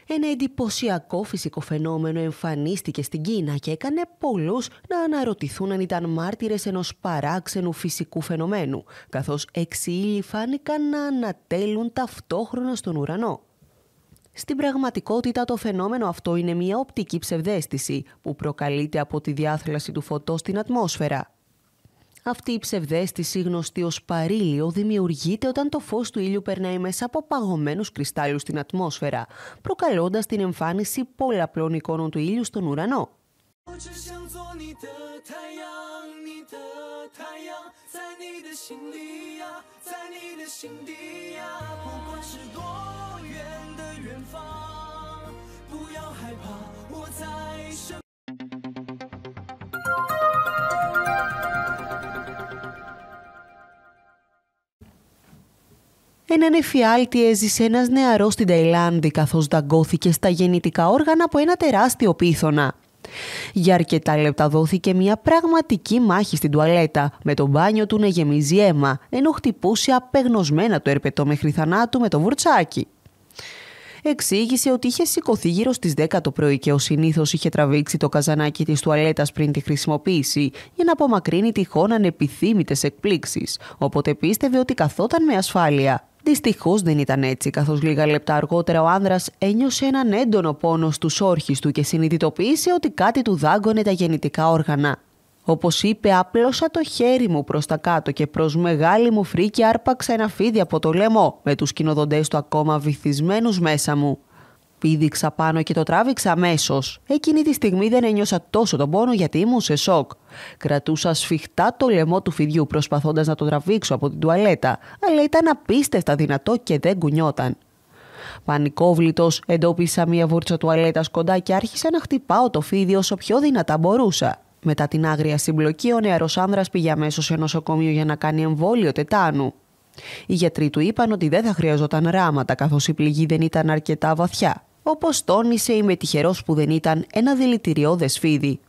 Ένα εντυπωσιακό φυσικό φαινόμενο εμφανίστηκε στην Κίνα και έκανε πολλούς να αναρωτηθούν αν ήταν μάρτυρες ενός παράξενου φυσικού φαινομένου, καθώς έξι φάνηκαν να ανατέλουν ταυτόχρονα στον ουρανό. Στην πραγματικότητα το φαινόμενο αυτό είναι μια οπτική ψευδέστηση που προκαλείται από τη διάθλαση του φωτός στην ατμόσφαιρα. Αυτή η ψευδέστηση, γνωστή ως παρήλιο, δημιουργείται όταν το φως του ήλιου περνάει μέσα από παγωμένους κρυστάλλους στην ατμόσφαιρα, προκαλώντας την εμφάνιση πολλαπλών εικόνων του ήλιου στον ουρανό. Έναν εφιάλτη έζησε ένας νεαρός στην Ταϊλάνδη καθώς δαγκώθηκε στα γεννητικά όργανα από ένα τεράστιο πίθωνα. Για αρκετά λεπτά δόθηκε μια πραγματική μάχη στην τουαλέτα, με το μπάνιο του να γεμίζει αίμα, ενώ χτυπούσε απεγνωσμένα το ερπετό μέχρι θανάτου με το βουρτσάκι. Εξήγησε ότι είχε σηκωθεί γύρω στις 10 το πρωί και ο συνήθως είχε τραβήξει το καζανάκι της τουαλέτας πριν τη χρησιμοποίηση για να απομακρύνει τυχόν ανεπιθύμητες εκπλήξεις, οπότε πίστευε ότι καθόταν με ασφάλεια. Δυστυχώς δεν ήταν έτσι, καθώς λίγα λεπτά αργότερα ο άνδρας ένιωσε έναν έντονο πόνο στους όρχες του και συνειδητοποίησε ότι κάτι του δάγκωνε τα γεννητικά όργανα. Όπως είπε, απλώσα το χέρι μου προς τα κάτω και προς μεγάλη μου φρίκη άρπαξα ένα φίδι από το λαιμό, με τους κοινοδοντέ του ακόμα βυθισμένους μέσα μου πήδηξα πάνω και το τράβηξα αμέσως. Εκείνη τη στιγμή δεν ένιωσα τόσο τον πόνο γιατί ήμουν σε σοκ. Κρατούσα σφιχτά το λαιμό του φιδιού προσπαθώντας να το τραβήξω από την τουαλέτα, αλλά ήταν απίστευτα δυνατό και δεν κουνιόταν. Πανικόβλητος, εντόπισα μία βούρτσα τουαλέτας κοντά και άρχισα να χτυπάω το φίδι όσο πιο δυνατά μπορούσα. Μετά την άγρια συμπλοκή, ο νεαρός άνδρας πήγε αμέσως σε νοσοκομείο για να κάνει εμβόλιο τετάνου. Οι γιατροί του είπαν ότι δεν θα χρειαζόταν ράματα καθώς η πληγή δεν ήταν αρκετά βαθιά. Όπως τόνισε η μετυχερός που δεν ήταν ένα δηλητηριώδες φίδι.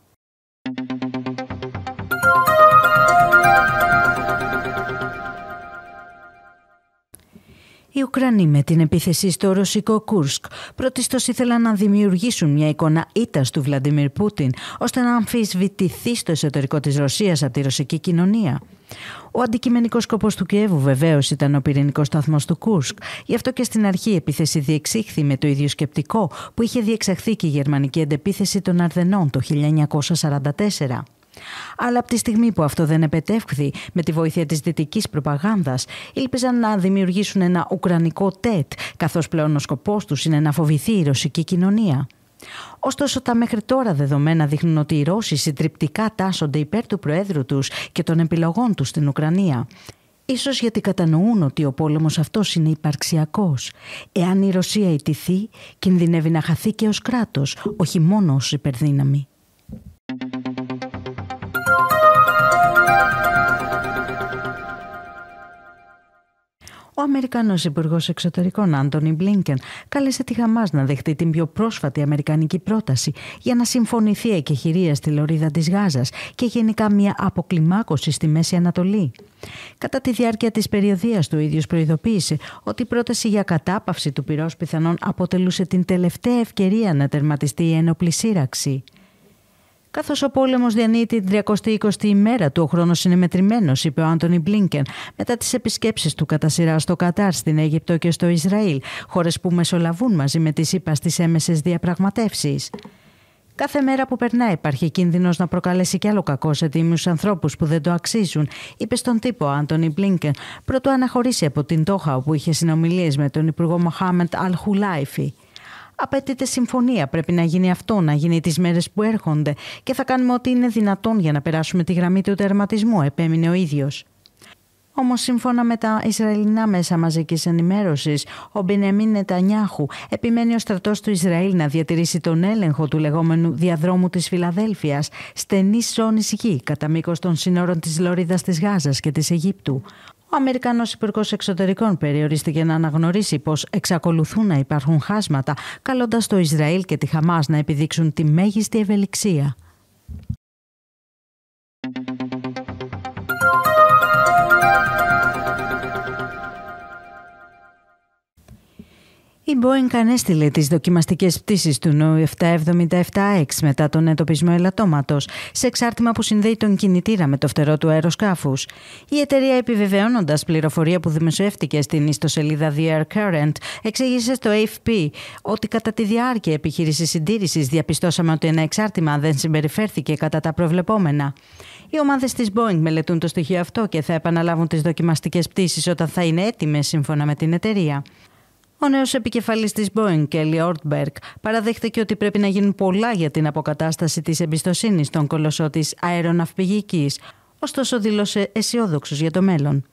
Οι Ουκρανοί με την επίθεση στο ρωσικό Κούρσκ πρωτίστως ήθελαν να δημιουργήσουν μια εικόνα ήττας του Βλαντιμίρ Πούτιν, ώστε να αμφισβητηθεί στο εσωτερικό της Ρωσίας από τη ρωσική κοινωνία. Ο αντικειμενικός σκοπός του Κιέβου βεβαίως ήταν ο πυρηνικός σταθμός του Κούσκ. Γι' αυτό και στην αρχή η επίθεση διεξήχθη με το ίδιο σκεπτικό που είχε διεξαχθεί και η γερμανική αντεπίθεση των Αρδενών το 1944. Αλλά από τη στιγμή που αυτό δεν επετεύχθη με τη βοήθεια της δυτικής προπαγάνδας, ήλπιζαν να δημιουργήσουν ένα ουκρανικό τέτ, καθώς πλέον ο σκοπός τους είναι να φοβηθεί η ρωσική κοινωνία. Ωστόσο, τα μέχρι τώρα δεδομένα δείχνουν ότι οι Ρώσοι συντριπτικά τάσσονται υπέρ του Προέδρου τους και των επιλογών τους στην Ουκρανία. Ίσως γιατί κατανοούν ότι ο πόλεμος αυτός είναι ύπαρξιακό, Εάν η Ρωσία ιτηθεί, κινδυνεύει να χαθεί και ως κράτος, όχι μόνο ως υπερδύναμη. Ο Αμερικανός Υπουργός Εξωτερικών Άντωνι Μπλίνκεν κάλεσε τη Χαμάς να δεχτεί την πιο πρόσφατη αμερικανική πρόταση για να συμφωνηθεί εκεχηρία στη λωρίδα της Γάζας και γενικά μια αποκλιμάκωση στη Μέση Ανατολή. Κατά τη διάρκεια της περιοδίας του, ίδιος προειδοποίησε ότι η πρόταση για κατάπαυση του πυρός πιθανόν αποτελούσε την τελευταία ευκαιρία να τερματιστεί η ένοπλη σύραξη. Καθώς ο πόλεμος διανύει την 320η ημέρα του, ο χρόνος είναι μετρημένος, είπε ο Άντωνι Μπλίνκεν, μετά τις επισκέψεις του κατά σειρά στο Κατάρ, στην Αίγυπτο και στο Ισραήλ, χώρες που μεσολαβούν μαζί με τις ΣΥΠΑ στις έμεσες διαπραγματεύσεις. Κάθε μέρα που περνά υπάρχει κίνδυνος να προκαλέσει κι άλλο κακό σε τίμιους ανθρώπους που δεν το αξίζουν, είπε στον τύπο Άντωνι Μπλίνκεν, πρωτού αναχωρήσει από την Τόχα, όπου είχε συνομιλίες με τον υπουργό Μοχάμεντ Χουλάιφι απαιτείται συμφωνία. Πρέπει να γίνει αυτό, να γίνει τις μέρες που έρχονται και θα κάνουμε ό,τι είναι δυνατόν για να περάσουμε τη γραμμή του τερματισμού, επέμεινε ο ίδιος. Όμως, σύμφωνα με τα Ισραηλινά μέσα μαζικής ενημέρωσης, ο Μπινεμίν Νετανιάχου επιμένει ο στρατός του Ισραήλ να διατηρήσει τον έλεγχο του λεγόμενου διαδρόμου της Φιλαδέλφιας, στενής ζώνης γη κατά μήκος των σύνορων της Λωρίδας της Γάζας και της Αιγύπτου. Ο Αμερικανός Υπουργός Εξωτερικών περιορίστηκε να αναγνωρίσει πως εξακολουθούν να υπάρχουν χάσματα, καλώντας το Ισραήλ και τη Χαμάς να επιδείξουν τη μέγιστη ευελιξία. Η Boeing ανέστηλε τις δοκιμαστικές πτήσεις του νου 777X μετά τον εντοπισμό ελαττώματος, σε εξάρτημα που συνδέει τον κινητήρα με το φτερό του αεροσκάφους. Η εταιρεία επιβεβαίώνοντα πληροφορία που δημοσιεύτηκε στην ιστοσελίδα The Air Current, εξήγησε στο AFP ότι κατά τη διάρκεια επιχείρησης συντήρησης διαπιστώσαμε ότι ένα εξάρτημα δεν συμπεριφέρθηκε κατά τα προβλεπόμενα. Οι ομάδες της Boeing μελετούν το στοιχείο αυτό και θα επαναλάβουν τις δοκιμαστικές πτήσεις όταν θα είναι έτοιμες σύμφωνα με την εταιρεία. Ο νέος επικεφαλής της Boeing, Kelly Ortberg, παραδέχτηκε ότι πρέπει να γίνουν πολλά για την αποκατάσταση της εμπιστοσύνης στον κολοσσό της αεροναυπηγικής, ωστόσο δήλωσε αισιόδοξος για το μέλλον.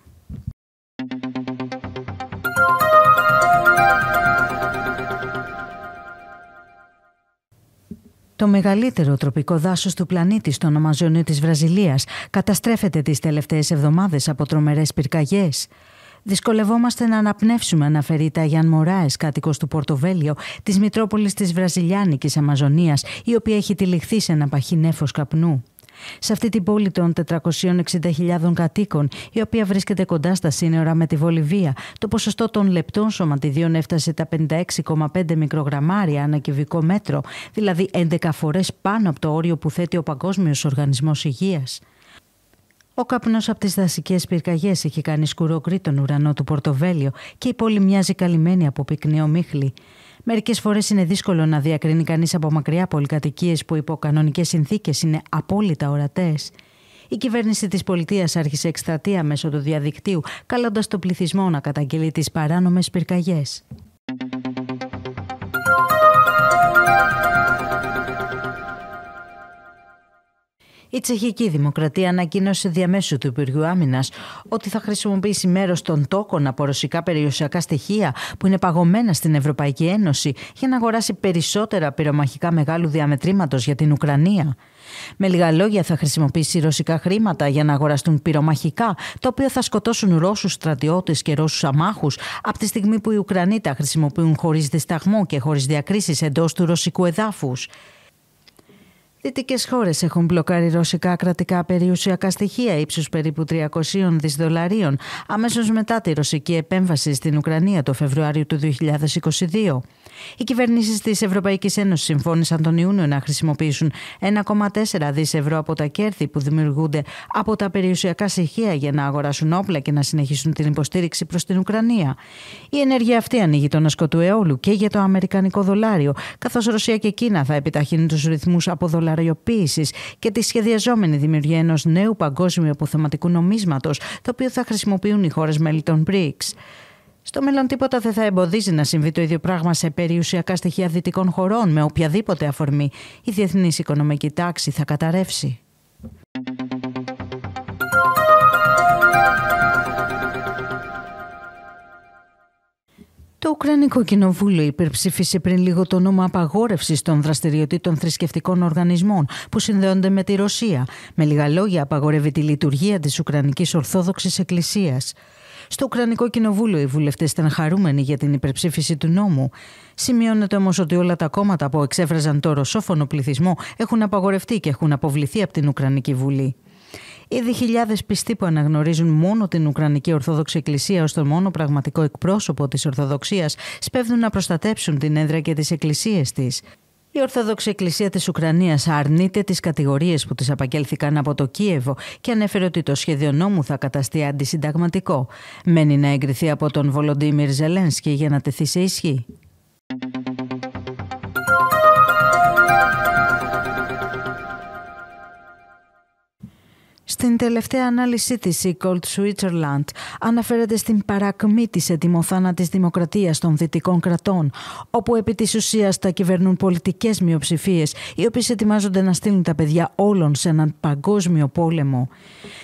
Το μεγαλύτερο τροπικό δάσος του πλανήτη, στον Αμαζόνιο της Βραζιλίας, καταστρέφεται τις τελευταίες εβδομάδες από τρομερές πυρκαγιές. Δυσκολευόμαστε να αναπνεύσουμε, αναφέρει η Ταγιάν Μωράες, κάτοικος του Πορτοβέλιο, της Μητρόπολης της Βραζιλιάνικης Αμαζονίας, η οποία έχει τυλιχθεί σε ένα παχύ καπνού. Σε αυτή την πόλη των 460.000 κατοίκων, η οποία βρίσκεται κοντά στα σύνορα με τη Βολιβία, το ποσοστό των λεπτών σωματιδίων έφτασε τα 56,5 μικρογραμμάρια ανά κυβικό μέτρο, δηλαδή 11 φορές πάνω από το όριο που θέτει ο Παγκόσμιος Οργανισμός Υγείας. Ο καπνός από τις δασικές πυρκαγιές έχει κάνει σκουρόκρι τον ουρανό του Πορτοβέλιο και η πόλη μοιάζει καλυμμένη από πυκνή ομίχλη. Μερικές φορές είναι δύσκολο να διακρίνει κανείς από μακριά πολυκατοικίες που υπό κανονικές συνθήκες είναι απόλυτα ορατές. Η κυβέρνηση της πολιτείας άρχισε εκστρατεία μέσω του διαδικτύου, καλώντας τον πληθυσμό να καταγγείλει τις παράνομες πυρκαγιές. Η Τσεχική Δημοκρατία ανακοίνωσε διαμέσου του Υπουργείου Άμυνας ότι θα χρησιμοποιήσει μέρος των τόκων από ρωσικά περιουσιακά στοιχεία που είναι παγωμένα στην Ευρωπαϊκή Ένωση για να αγοράσει περισσότερα πυρομαχικά μεγάλου διαμετρήματος για την Ουκρανία. Με λίγα λόγια, θα χρησιμοποιήσει ρωσικά χρήματα για να αγοραστούν πυρομαχικά, τα οποία θα σκοτώσουν Ρώσους στρατιώτες και Ρώσους αμάχους από τη στιγμή που οι Ουκρανοί τα χρησιμοποιούν χωρίς δισταγμό και χωρίς διακρίσεις εντός του ρωσικού εδάφους. Δυτικές χώρες έχουν μπλοκάρει ρωσικά κρατικά περιουσιακά στοιχεία ύψους περίπου 300 δις δολαρίων αμέσως μετά τη ρωσική επέμβαση στην Ουκρανία το Φεβρουάριο του 2022. Οι κυβερνήσεις της Ευρωπαϊκής Ένωσης συμφώνησαν τον Ιούνιο να χρησιμοποιήσουν 1,4 δις ευρώ από τα κέρδη που δημιουργούνται από τα περιουσιακά στοιχεία για να αγοράσουν όπλα και να συνεχίσουν την υποστήριξη προς την Ουκρανία. Η ενέργεια αυτή ανοίγει τον ασκό του αιώλου και για το αμερικανικό δολάριο, καθώς Ρωσία και Κίνα θα επιταχύνουν τους ρυθμούς από και τη σχεδιαζόμενη δημιουργία ενός νέου παγκόσμιου αποθεματικού νομίσματος, το οποίο θα χρησιμοποιούν οι χώρες μέλη των BRICS. Στο μέλλον, τίποτα δεν θα εμποδίζει να συμβεί το ίδιο πράγμα σε περιουσιακά στοιχεία δυτικών χωρών με οποιαδήποτε αφορμή. Η διεθνής οικονομική τάξη θα καταρρεύσει. Το Ουκρανικό Κοινοβούλιο υπερψήφισε πριν λίγο το νόμο απαγόρευσης των δραστηριοτήτων θρησκευτικών οργανισμών που συνδέονται με τη Ρωσία. Με λίγα λόγια, απαγορεύει τη λειτουργία της Ουκρανικής Ορθόδοξης Εκκλησίας. Στο Ουκρανικό Κοινοβούλιο, οι βουλευτές ήταν χαρούμενοι για την υπερψήφιση του νόμου. Σημειώνεται όμως ότι όλα τα κόμματα που εξέφραζαν το ρωσόφωνο πληθυσμό έχουν απαγορευτεί και έχουν αποβληθεί από την Ουκρανική Βουλή. Ήδη χιλιάδες πιστοί που αναγνωρίζουν μόνο την Ουκρανική Ορθόδοξη Εκκλησία ως τον μόνο πραγματικό εκπρόσωπο της Ορθοδοξίας σπέβδουν να προστατέψουν την έδρα και τις εκκλησίες της. Η Ορθόδοξη Εκκλησία της Ουκρανίας αρνείται τις κατηγορίες που της απαγγέλθηκαν από το Κίεβο και ανέφερε ότι το σχέδιο νόμου θα καταστεί αντισυνταγματικό. Μένει να εγκριθεί από τον Βολοντίμιρ Ζελένσκι για να τεθεί σε ισχύ. Στην τελευταία ανάλυση της η Cold Switzerland αναφέρεται στην παρακμή της ετοιμοθάνατης δημοκρατίας των δυτικών κρατών, όπου επί της ουσίας τα κυβερνούν πολιτικές μειοψηφίες, οι οποίες ετοιμάζονται να στείλουν τα παιδιά όλων σε έναν παγκόσμιο πόλεμο.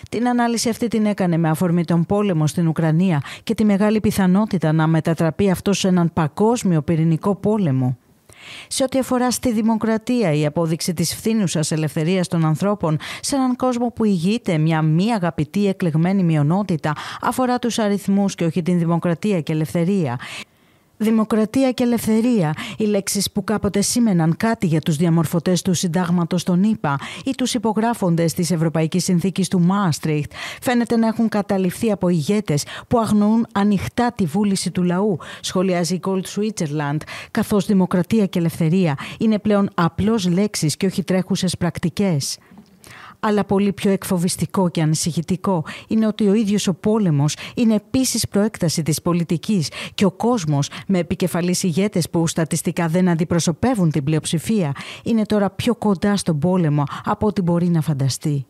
Την ανάλυση αυτή την έκανε με αφορμή τον πόλεμο στην Ουκρανία και τη μεγάλη πιθανότητα να μετατραπεί αυτό σε έναν παγκόσμιο πυρηνικό πόλεμο. Σε ό,τι αφορά στη δημοκρατία, η απόδειξη της φθήνουσας ελευθερίας των ανθρώπων σε έναν κόσμο που ηγείται μια μη αγαπητή εκλεγμένη μειονότητα αφορά τους αριθμούς και όχι την δημοκρατία και ελευθερία. Δημοκρατία και ελευθερία, οι λέξεις που κάποτε σήμαιναν κάτι για τους διαμορφωτές του συντάγματος των ΗΠΑ ή τους υπογράφοντες της Ευρωπαϊκής Συνθήκης του Μάστριχτ, φαίνεται να έχουν καταληφθεί από ηγέτες που αγνοούν ανοιχτά τη βούληση του λαού, σχολιάζει η Gold Switzerland, καθώς δημοκρατία και ελευθερία είναι πλέον απλώς λέξεις και όχι τρέχουσες πρακτικές. Αλλά πολύ πιο εκφοβιστικό και ανησυχητικό είναι ότι ο ίδιος ο πόλεμος είναι επίσης προέκταση της πολιτικής και ο κόσμος με επικεφαλής ηγέτες που στατιστικά δεν αντιπροσωπεύουν την πλειοψηφία είναι τώρα πιο κοντά στον πόλεμο από ό,τι μπορεί να φανταστεί.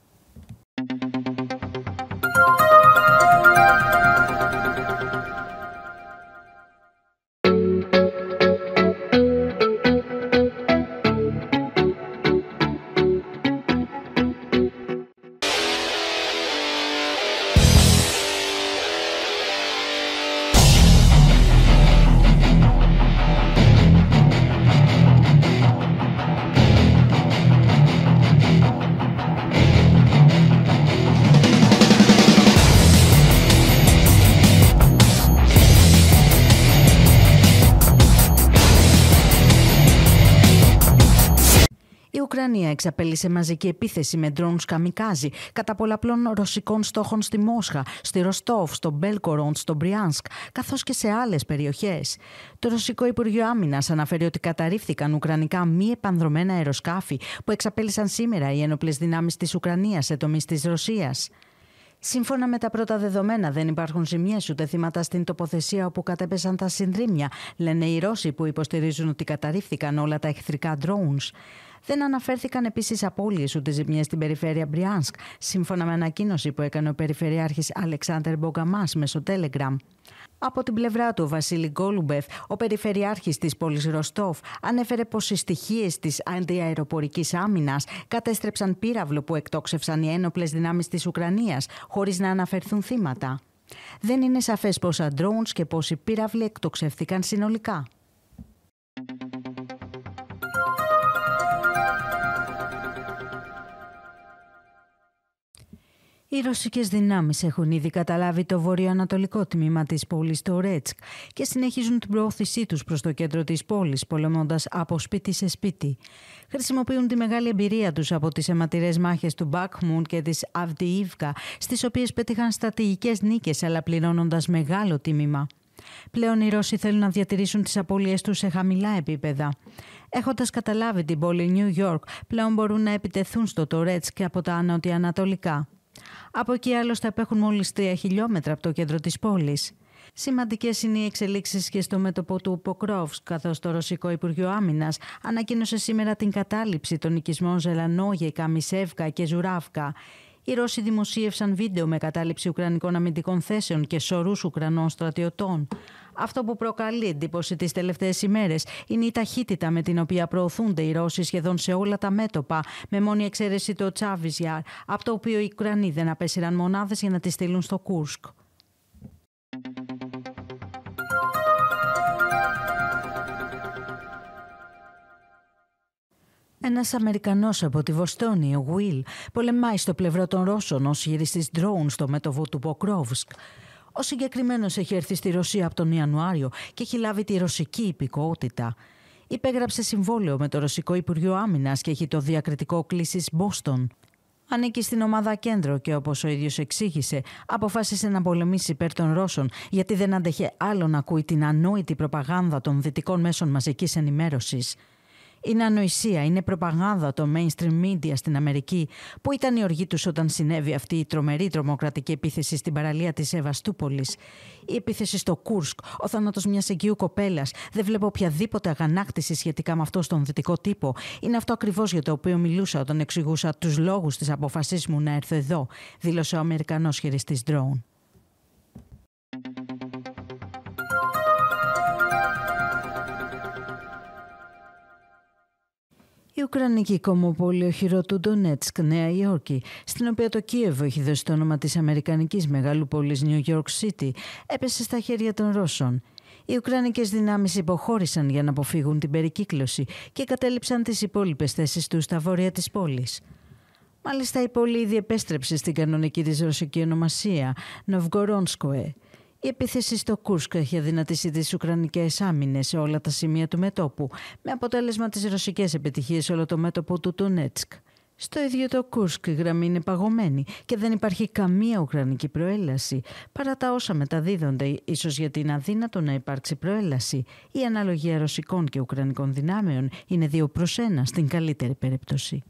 εξαπέλυσε μαζική επίθεση με ντρόνους καμικάζι κατά πολλαπλών ρωσικών στόχων στη Μόσχα, στη Ροστόφ, στο Μπέλκοροντ, στο Μπριάνσκ, καθώς και σε άλλες περιοχές. Το Ρωσικό Υπουργείο Άμυνας αναφέρει ότι καταρρίφθηκαν ουκρανικά μη επανδρομένα αεροσκάφη που εξαπέλυσαν σήμερα οι ένοπλες δυνάμεις της Ουκρανίας σε τομείς της Ρωσίας. Σύμφωνα με τα πρώτα δεδομένα, δεν υπάρχουν ζημιές ούτε θύματα στην τοποθεσία όπου κατέπεσαν τα συνδρίμια, λένε οι Ρώσοι που υποστηρίζουν ότι καταρρίφθηκαν όλα τα εχθρικά drones. Δεν αναφέρθηκαν επίσης απώλειες ούτε ζημιές στην περιφέρεια Μπριάνσκ, σύμφωνα με ανακοίνωση που έκανε ο Περιφερειάρχης Αλεξάνδρ Μπογκαμά μέσω Telegram. Από την πλευρά του, ο Βασίλη Γκόλουμπεφ, ο περιφερειάρχης της Πόλης Ροστόφ, ανέφερε πως οι στοιχείες της αντιαεροπορικής άμυνας κατέστρεψαν πύραυλο που εκτόξευσαν οι ένοπλες δυνάμεις της Ουκρανίας χωρίς να αναφερθούν θύματα. Δεν είναι σαφές πόσα ντρόουνς και πόσοι πύραυλοι εκτοξεύθηκαν συνολικά. Οι ρωσικές δυνάμεις έχουν ήδη καταλάβει το βορειοανατολικό τμήμα της πόλης του Ρέτσκ και συνεχίζουν την προώθησή τους προς το κέντρο της πόλης, πολεμώντας από σπίτι σε σπίτι. Χρησιμοποιούν τη μεγάλη εμπειρία τους από τις αιματηρές μάχες του Μπάκμουν και της Αβδιίβκα, στις οποίες πέτυχαν στρατηγικέ νίκες, αλλά πληρώνοντας μεγάλο τίμημα. Πλέον οι Ρώσοι θέλουν να διατηρήσουν τις απώλειές τους σε χαμηλά επίπεδα. Έχοντας καταλάβει την πόλη Νιου Ιόρκ, πλέον μπορούν να επιτεθούν στο Τορέτσκ και από τα νοτιοανατολικά. Από εκεί άλλωστε απέχουν μόλις 3 χιλιόμετρα από το κέντρο της πόλης. Σημαντικές είναι οι εξελίξεις και στο μέτωπο του Ποκρόφσκ, καθώς το Ρωσικό Υπουργείο Άμυνας ανακοίνωσε σήμερα την κατάληψη των οικισμών Ζελανόγε, Καμισεύκα και Ζουράβκα. Οι Ρώσοι δημοσίευσαν βίντεο με κατάληψη Ουκρανικών αμυντικών θέσεων και σωρούς Ουκρανών στρατιωτών. Αυτό που προκαλεί εντύπωση τις τελευταίες ημέρες είναι η ταχύτητα με την οποία προωθούνται οι Ρώσοι σχεδόν σε όλα τα μέτωπα, με μόνη εξαίρεση το Τσάβιζιαρ, από το οποίο οι Ουκρανοί δεν απέσυραν μονάδες για να τη στείλουν στο Κούρσκ. Ένας Αμερικανός από τη Βοστόνη, ο πολεμάει στο πλευρό των Ρώσων ως χειριστή ντρόουν στο μέτωπο του Ποκρόβσκ. Ο συγκεκριμένος έχει έρθει στη Ρωσία από τον Ιανουάριο και έχει λάβει τη ρωσική υπηκότητα. Υπέγραψε συμβόλαιο με το Ρωσικό Υπουργείο Άμυνας και έχει το διακριτικό κλήση Μπόστον. Ανήκει στην ομάδα κέντρο και όπως ο ίδιος εξήγησε, αποφάσισε να πολεμήσει υπέρ των Ρώσων γιατί δεν άντεχε άλλο να ακούει την ανόητη προπαγάνδα των δυτικών μέσων μαζικής ενημέρωσης. Είναι ανοησία, είναι προπαγάνδα το mainstream media στην Αμερική που ήταν η οργή τους όταν συνέβη αυτή η τρομερή τρομοκρατική επίθεση στην παραλία της Σεβαστούπολης. Η επίθεση στο Κούρσκ, ο θάνατος μιας εγγύου κοπέλας. Δεν βλέπω οποιαδήποτε αγανάκτηση σχετικά με αυτό στον δυτικό τύπο. Είναι αυτό ακριβώς για το οποίο μιλούσα όταν εξηγούσα τους λόγους της αποφασής μου να έρθω εδώ, δήλωσε ο Αμερικανός χειριστής drone. Η Ουκρανική χειρό χειροτού Ντονέτσκ, Νέα Υόρκη, στην οποία το Κίεβο έχει δώσει το όνομα της Αμερικανικής μεγάλου πόλη New York City, έπεσε στα χέρια των Ρώσων. Οι Ουκρανικές δυνάμεις υποχώρησαν για να αποφύγουν την περικύκλωση και κατέληψαν τις υπόλοιπες θέσεις τους στα βόρεια της πόλης. Μάλιστα, η πόλη ήδη επέστρεψε στην κανονική της ρωσική ονομασία, Νοβγκορόνσκοε. Η επίθεση στο Κούρσκ έχει αδυνατήσει τις Ουκρανικές άμυνες σε όλα τα σημεία του μετόπου, με αποτέλεσμα τις ρωσικές επιτυχίες σε όλο το μέτωπο του Τουνέτσκ. Στο ίδιο το Κούρσκ η γραμμή είναι παγωμένη και δεν υπάρχει καμία ουκρανική προέλαση. Παρά τα όσα μεταδίδονται, ίσως γιατί είναι αδύνατο να υπάρξει προέλαση, η αναλογία ρωσικών και ουκρανικών δυνάμεων είναι δύο προς 1 στην καλύτερη περίπτωση.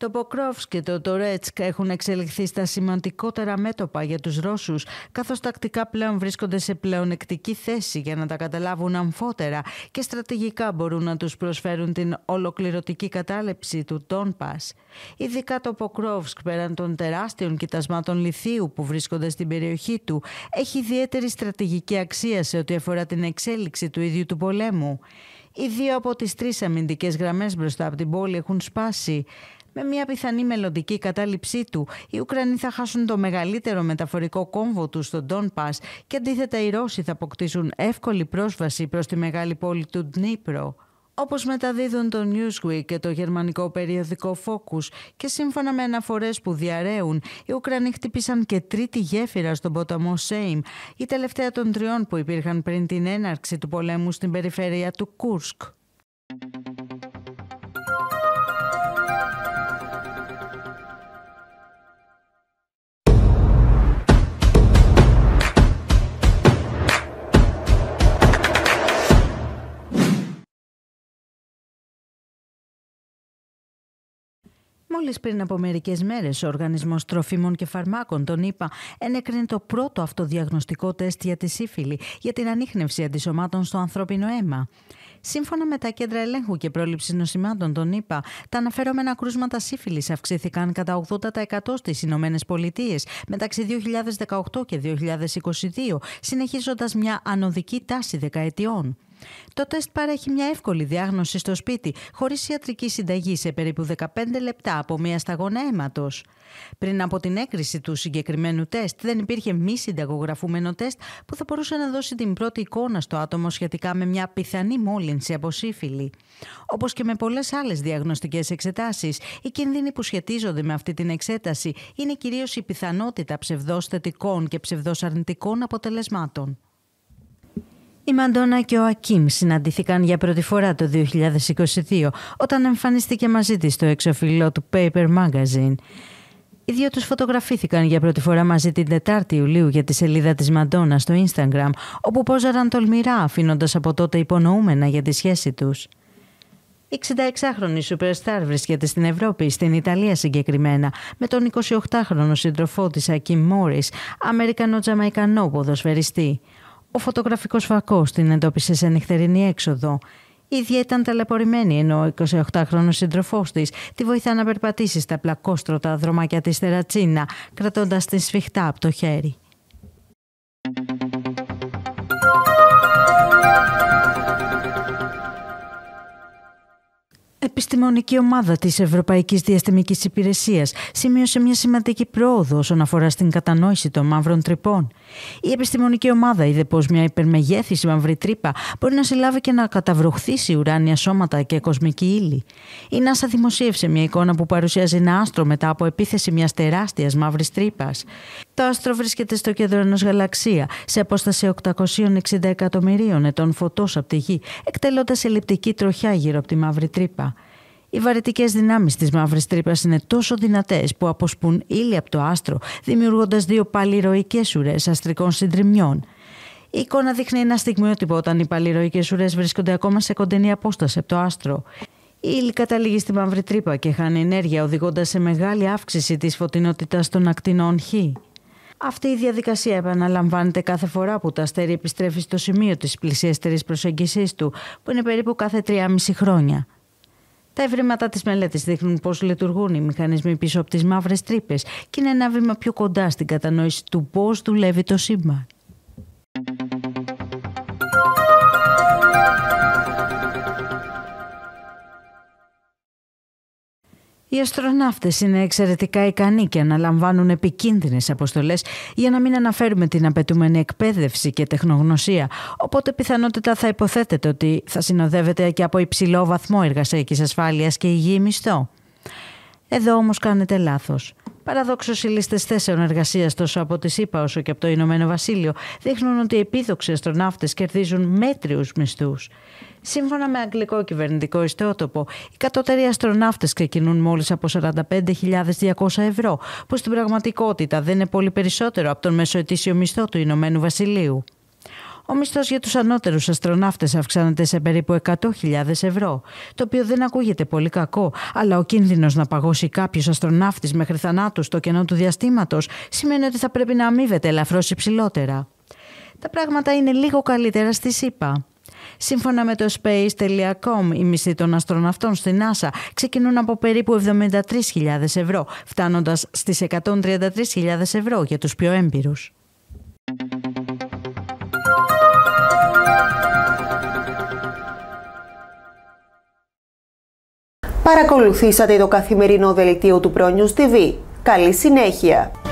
Το Ποκρόφς και το Τορέτσκ έχουν εξελιχθεί στα σημαντικότερα μέτωπα για τους Ρώσους, καθώς τακτικά πλέον βρίσκονται σε πλεονεκτική θέση για να τα καταλάβουν αμφότερα και στρατηγικά μπορούν να τους προσφέρουν την ολοκληρωτική κατάληψη του Τόνπας. Ειδικά το Ποκρόφσκ πέραν των τεράστιων κοιτασμάτων λιθίου που βρίσκονται στην περιοχή του έχει ιδιαίτερη στρατηγική αξία σε ό,τι αφορά την εξέλιξη του ίδιου του πολέμου. Οι δύο από τις τρεις αμυντικές γραμμές μπροστά από την πόλη έχουν σπάσει. Με μια πιθανή μελλοντική κατάληψή του, οι Ουκρανοί θα χάσουν το μεγαλύτερο μεταφορικό κόμβο τους στον Ντόν και αντίθετα οι Ρώσοι θα αποκτήσουν εύκολη πρόσβαση προς τη μεγάλη πόλη του Ντνίπρο. Όπως μεταδίδουν το Newsweek και το γερμανικό περιοδικό Focus και σύμφωνα με αναφορές που διαρρέουν, οι Ουκρανοί χτυπήσαν και τρίτη γέφυρα στον ποταμό Σέιμ, η τελευταία των τριών που υπήρχαν πριν την έναρξη του πολέμου στην περιφέρεια του Κούρσκ. Μόλις πριν από μερικές μέρες, ο Οργανισμός Τροφίμων και Φαρμάκων, τον ΗΠΑ, ενέκρινε το πρώτο αυτοδιαγνωστικό τεστ για τη σύφυλη για την ανείχνευση αντισωμάτων στο ανθρώπινο αίμα. Σύμφωνα με τα κέντρα ελέγχου και πρόληψη νοσημάτων, τον ΗΠΑ, τα αναφερόμενα κρούσματα σύφυλη αυξήθηκαν κατά 80% στις Ηνωμένες μεταξύ 2018 και 2022, συνεχίζοντας μια ανωδική τάση δεκαετιών. Το τεστ παρέχει μια εύκολη διάγνωση στο σπίτι, χωρίς ιατρική συνταγή σε περίπου 15 λεπτά από μια σταγόνα αίματος. Πριν από την έκρηση του συγκεκριμένου τεστ, δεν υπήρχε μη συνταγογραφούμενο τεστ που θα μπορούσε να δώσει την πρώτη εικόνα στο άτομο σχετικά με μια πιθανή μόλυνση από σύφυλλη. Όπως και με πολλές άλλες διαγνωστικές εξετάσεις, οι κίνδυνοι που σχετίζονται με αυτή την εξέταση είναι κυρίως η πιθανότητα ψευδός θετικών και ψευδός αρνητικών αποτελεσμάτων. Η Μαντόνα και ο Ακίμ συναντήθηκαν για πρώτη φορά το 2022 όταν εμφανίστηκε μαζί της στο εξωφυλλό του Paper Magazine. Οι δύο τους φωτογραφήθηκαν για πρώτη φορά μαζί την 4η Ιουλίου για τη σελίδα της Μαντόνα στο Instagram, όπου πόζαραν τολμηρά αφήνοντας από τότε υπονοούμενα για τη σχέση τους. Η 66χρονη Superstar βρίσκεται στην Ευρώπη, στην Ιταλία συγκεκριμένα, με τον 28χρονο σύντροφό της Ακίμ Μόρις, Αμερικανό-Τζαμαϊκανό ποδοσφαιριστή. Ο φωτογραφικός φακός την εντόπισε σε νυχτερινή έξοδο. Η ίδια ήταν ταλαιπωρημένη, ενώ ο 28χρονο σύντροφός της τη βοηθά να περπατήσει στα πλακόστρωτα δρομάκια της Τερατσίνα, κρατώντας τη σφιχτά από το χέρι. επιστημονική ομάδα της Ευρωπαϊκής Διαστημικής Υπηρεσίας σημείωσε μια σημαντική πρόοδο όσον αφορά στην κατανόηση των μαύρων τρυπών. Η επιστημονική ομάδα είδε πως μια υπερμεγέθηση μαύρη τρύπα μπορεί να συλλάβει και να καταβροχθήσει ουράνια σώματα και κοσμική ύλη. Η NASA δημοσίευσε μια εικόνα που παρουσιάζει ένα άστρο μετά από επίθεση μιας τεράστιας μαύρης τρύπας. Το άστρο βρίσκεται στο κέντρο ενός γαλαξία, σε απόσταση 860 εκατομμυρίων ετών φωτός από τη γη, εκτελώντας ελλειπτική τροχιά γύρω από τη μαύρη τρύπα. Οι βαρετικές δυνάμεις της μαύρης τρύπας είναι τόσο δυνατές που αποσπούν ύλη από το άστρο, δημιουργώντας δύο παλιροϊκές ουρές αστρικών συντριμιών. Η εικόνα δείχνει ένα στιγμιότυπο όταν οι παλιροϊκές ουρές βρίσκονται ακόμα σε κοντενή απόσταση από το άστρο. Η ύλη καταλήγει στη μαύρη τρύπα και χάνει ενέργεια, οδηγώντας σε μεγάλη αύξηση της φωτεινότητας των ακτινών Χ. Αυτή η διαδικασία επαναλαμβάνεται κάθε φορά που το αστέρι επιστρέφει στο σημείο της πλησιέστερης προσέγγιση του, που είναι περίπου κάθε 3,5 χρόνια. Τα ευρήματα της μελέτης δείχνουν πώς λειτουργούν οι μηχανισμοί πίσω από τις μαύρες τρύπες και είναι ένα βήμα πιο κοντά στην κατανόηση του πώς δουλεύει το σύμπαν. Οι αστροναύτες είναι εξαιρετικά ικανοί και αναλαμβάνουν επικίνδυνες αποστολές για να μην αναφέρουμε την απαιτούμενη εκπαίδευση και τεχνογνωσία, οπότε πιθανότητα θα υποθέτεται ότι θα συνοδεύεται και από υψηλό βαθμό εργασιακής ασφάλειας και υγιή μισθό. Εδώ όμως κάνετε λάθος. Παραδόξως, οι λίστες θέσεων εργασίας τόσο από τη ΣΥΠΑ όσο και από το Ηνωμένο Βασίλειο δείχνουν ότι οι επίδοξοι αστροναύτες κερδίζουν μέτριους μισθούς. Σύμφωνα με αγγλικό κυβερνητικό ιστότοπο, οι κατώτεροι αστροναύτες ξεκινούν μόλις από 45.200 ευρώ, που στην πραγματικότητα δεν είναι πολύ περισσότερο από τον μεσοετήσιο μισθό του Ηνωμένου Βασιλείου. Ο μισθός για τους ανώτερους αστροναύτες αυξάνεται σε περίπου 100.000 ευρώ, το οποίο δεν ακούγεται πολύ κακό, αλλά ο κίνδυνος να παγώσει κάποιος αστροναύτης μέχρι θανάτου στο κενό του διαστήματος σημαίνει ότι θα πρέπει να αμείβεται ελαφρώς υψηλότερα. Τα πράγματα είναι λίγο καλύτερα στη ΣΥΠΑ. Σύμφωνα με το space.com, οι μισθοί των αστροναυτών στην NASA ξεκινούν από περίπου 73.000 ευρώ, φτάνοντας στις 133.000 ευρώ για τους πιο έμπειρους. Παρακολουθήσατε το καθημερινό δελτίο του Προνιού TV. Καλή συνέχεια!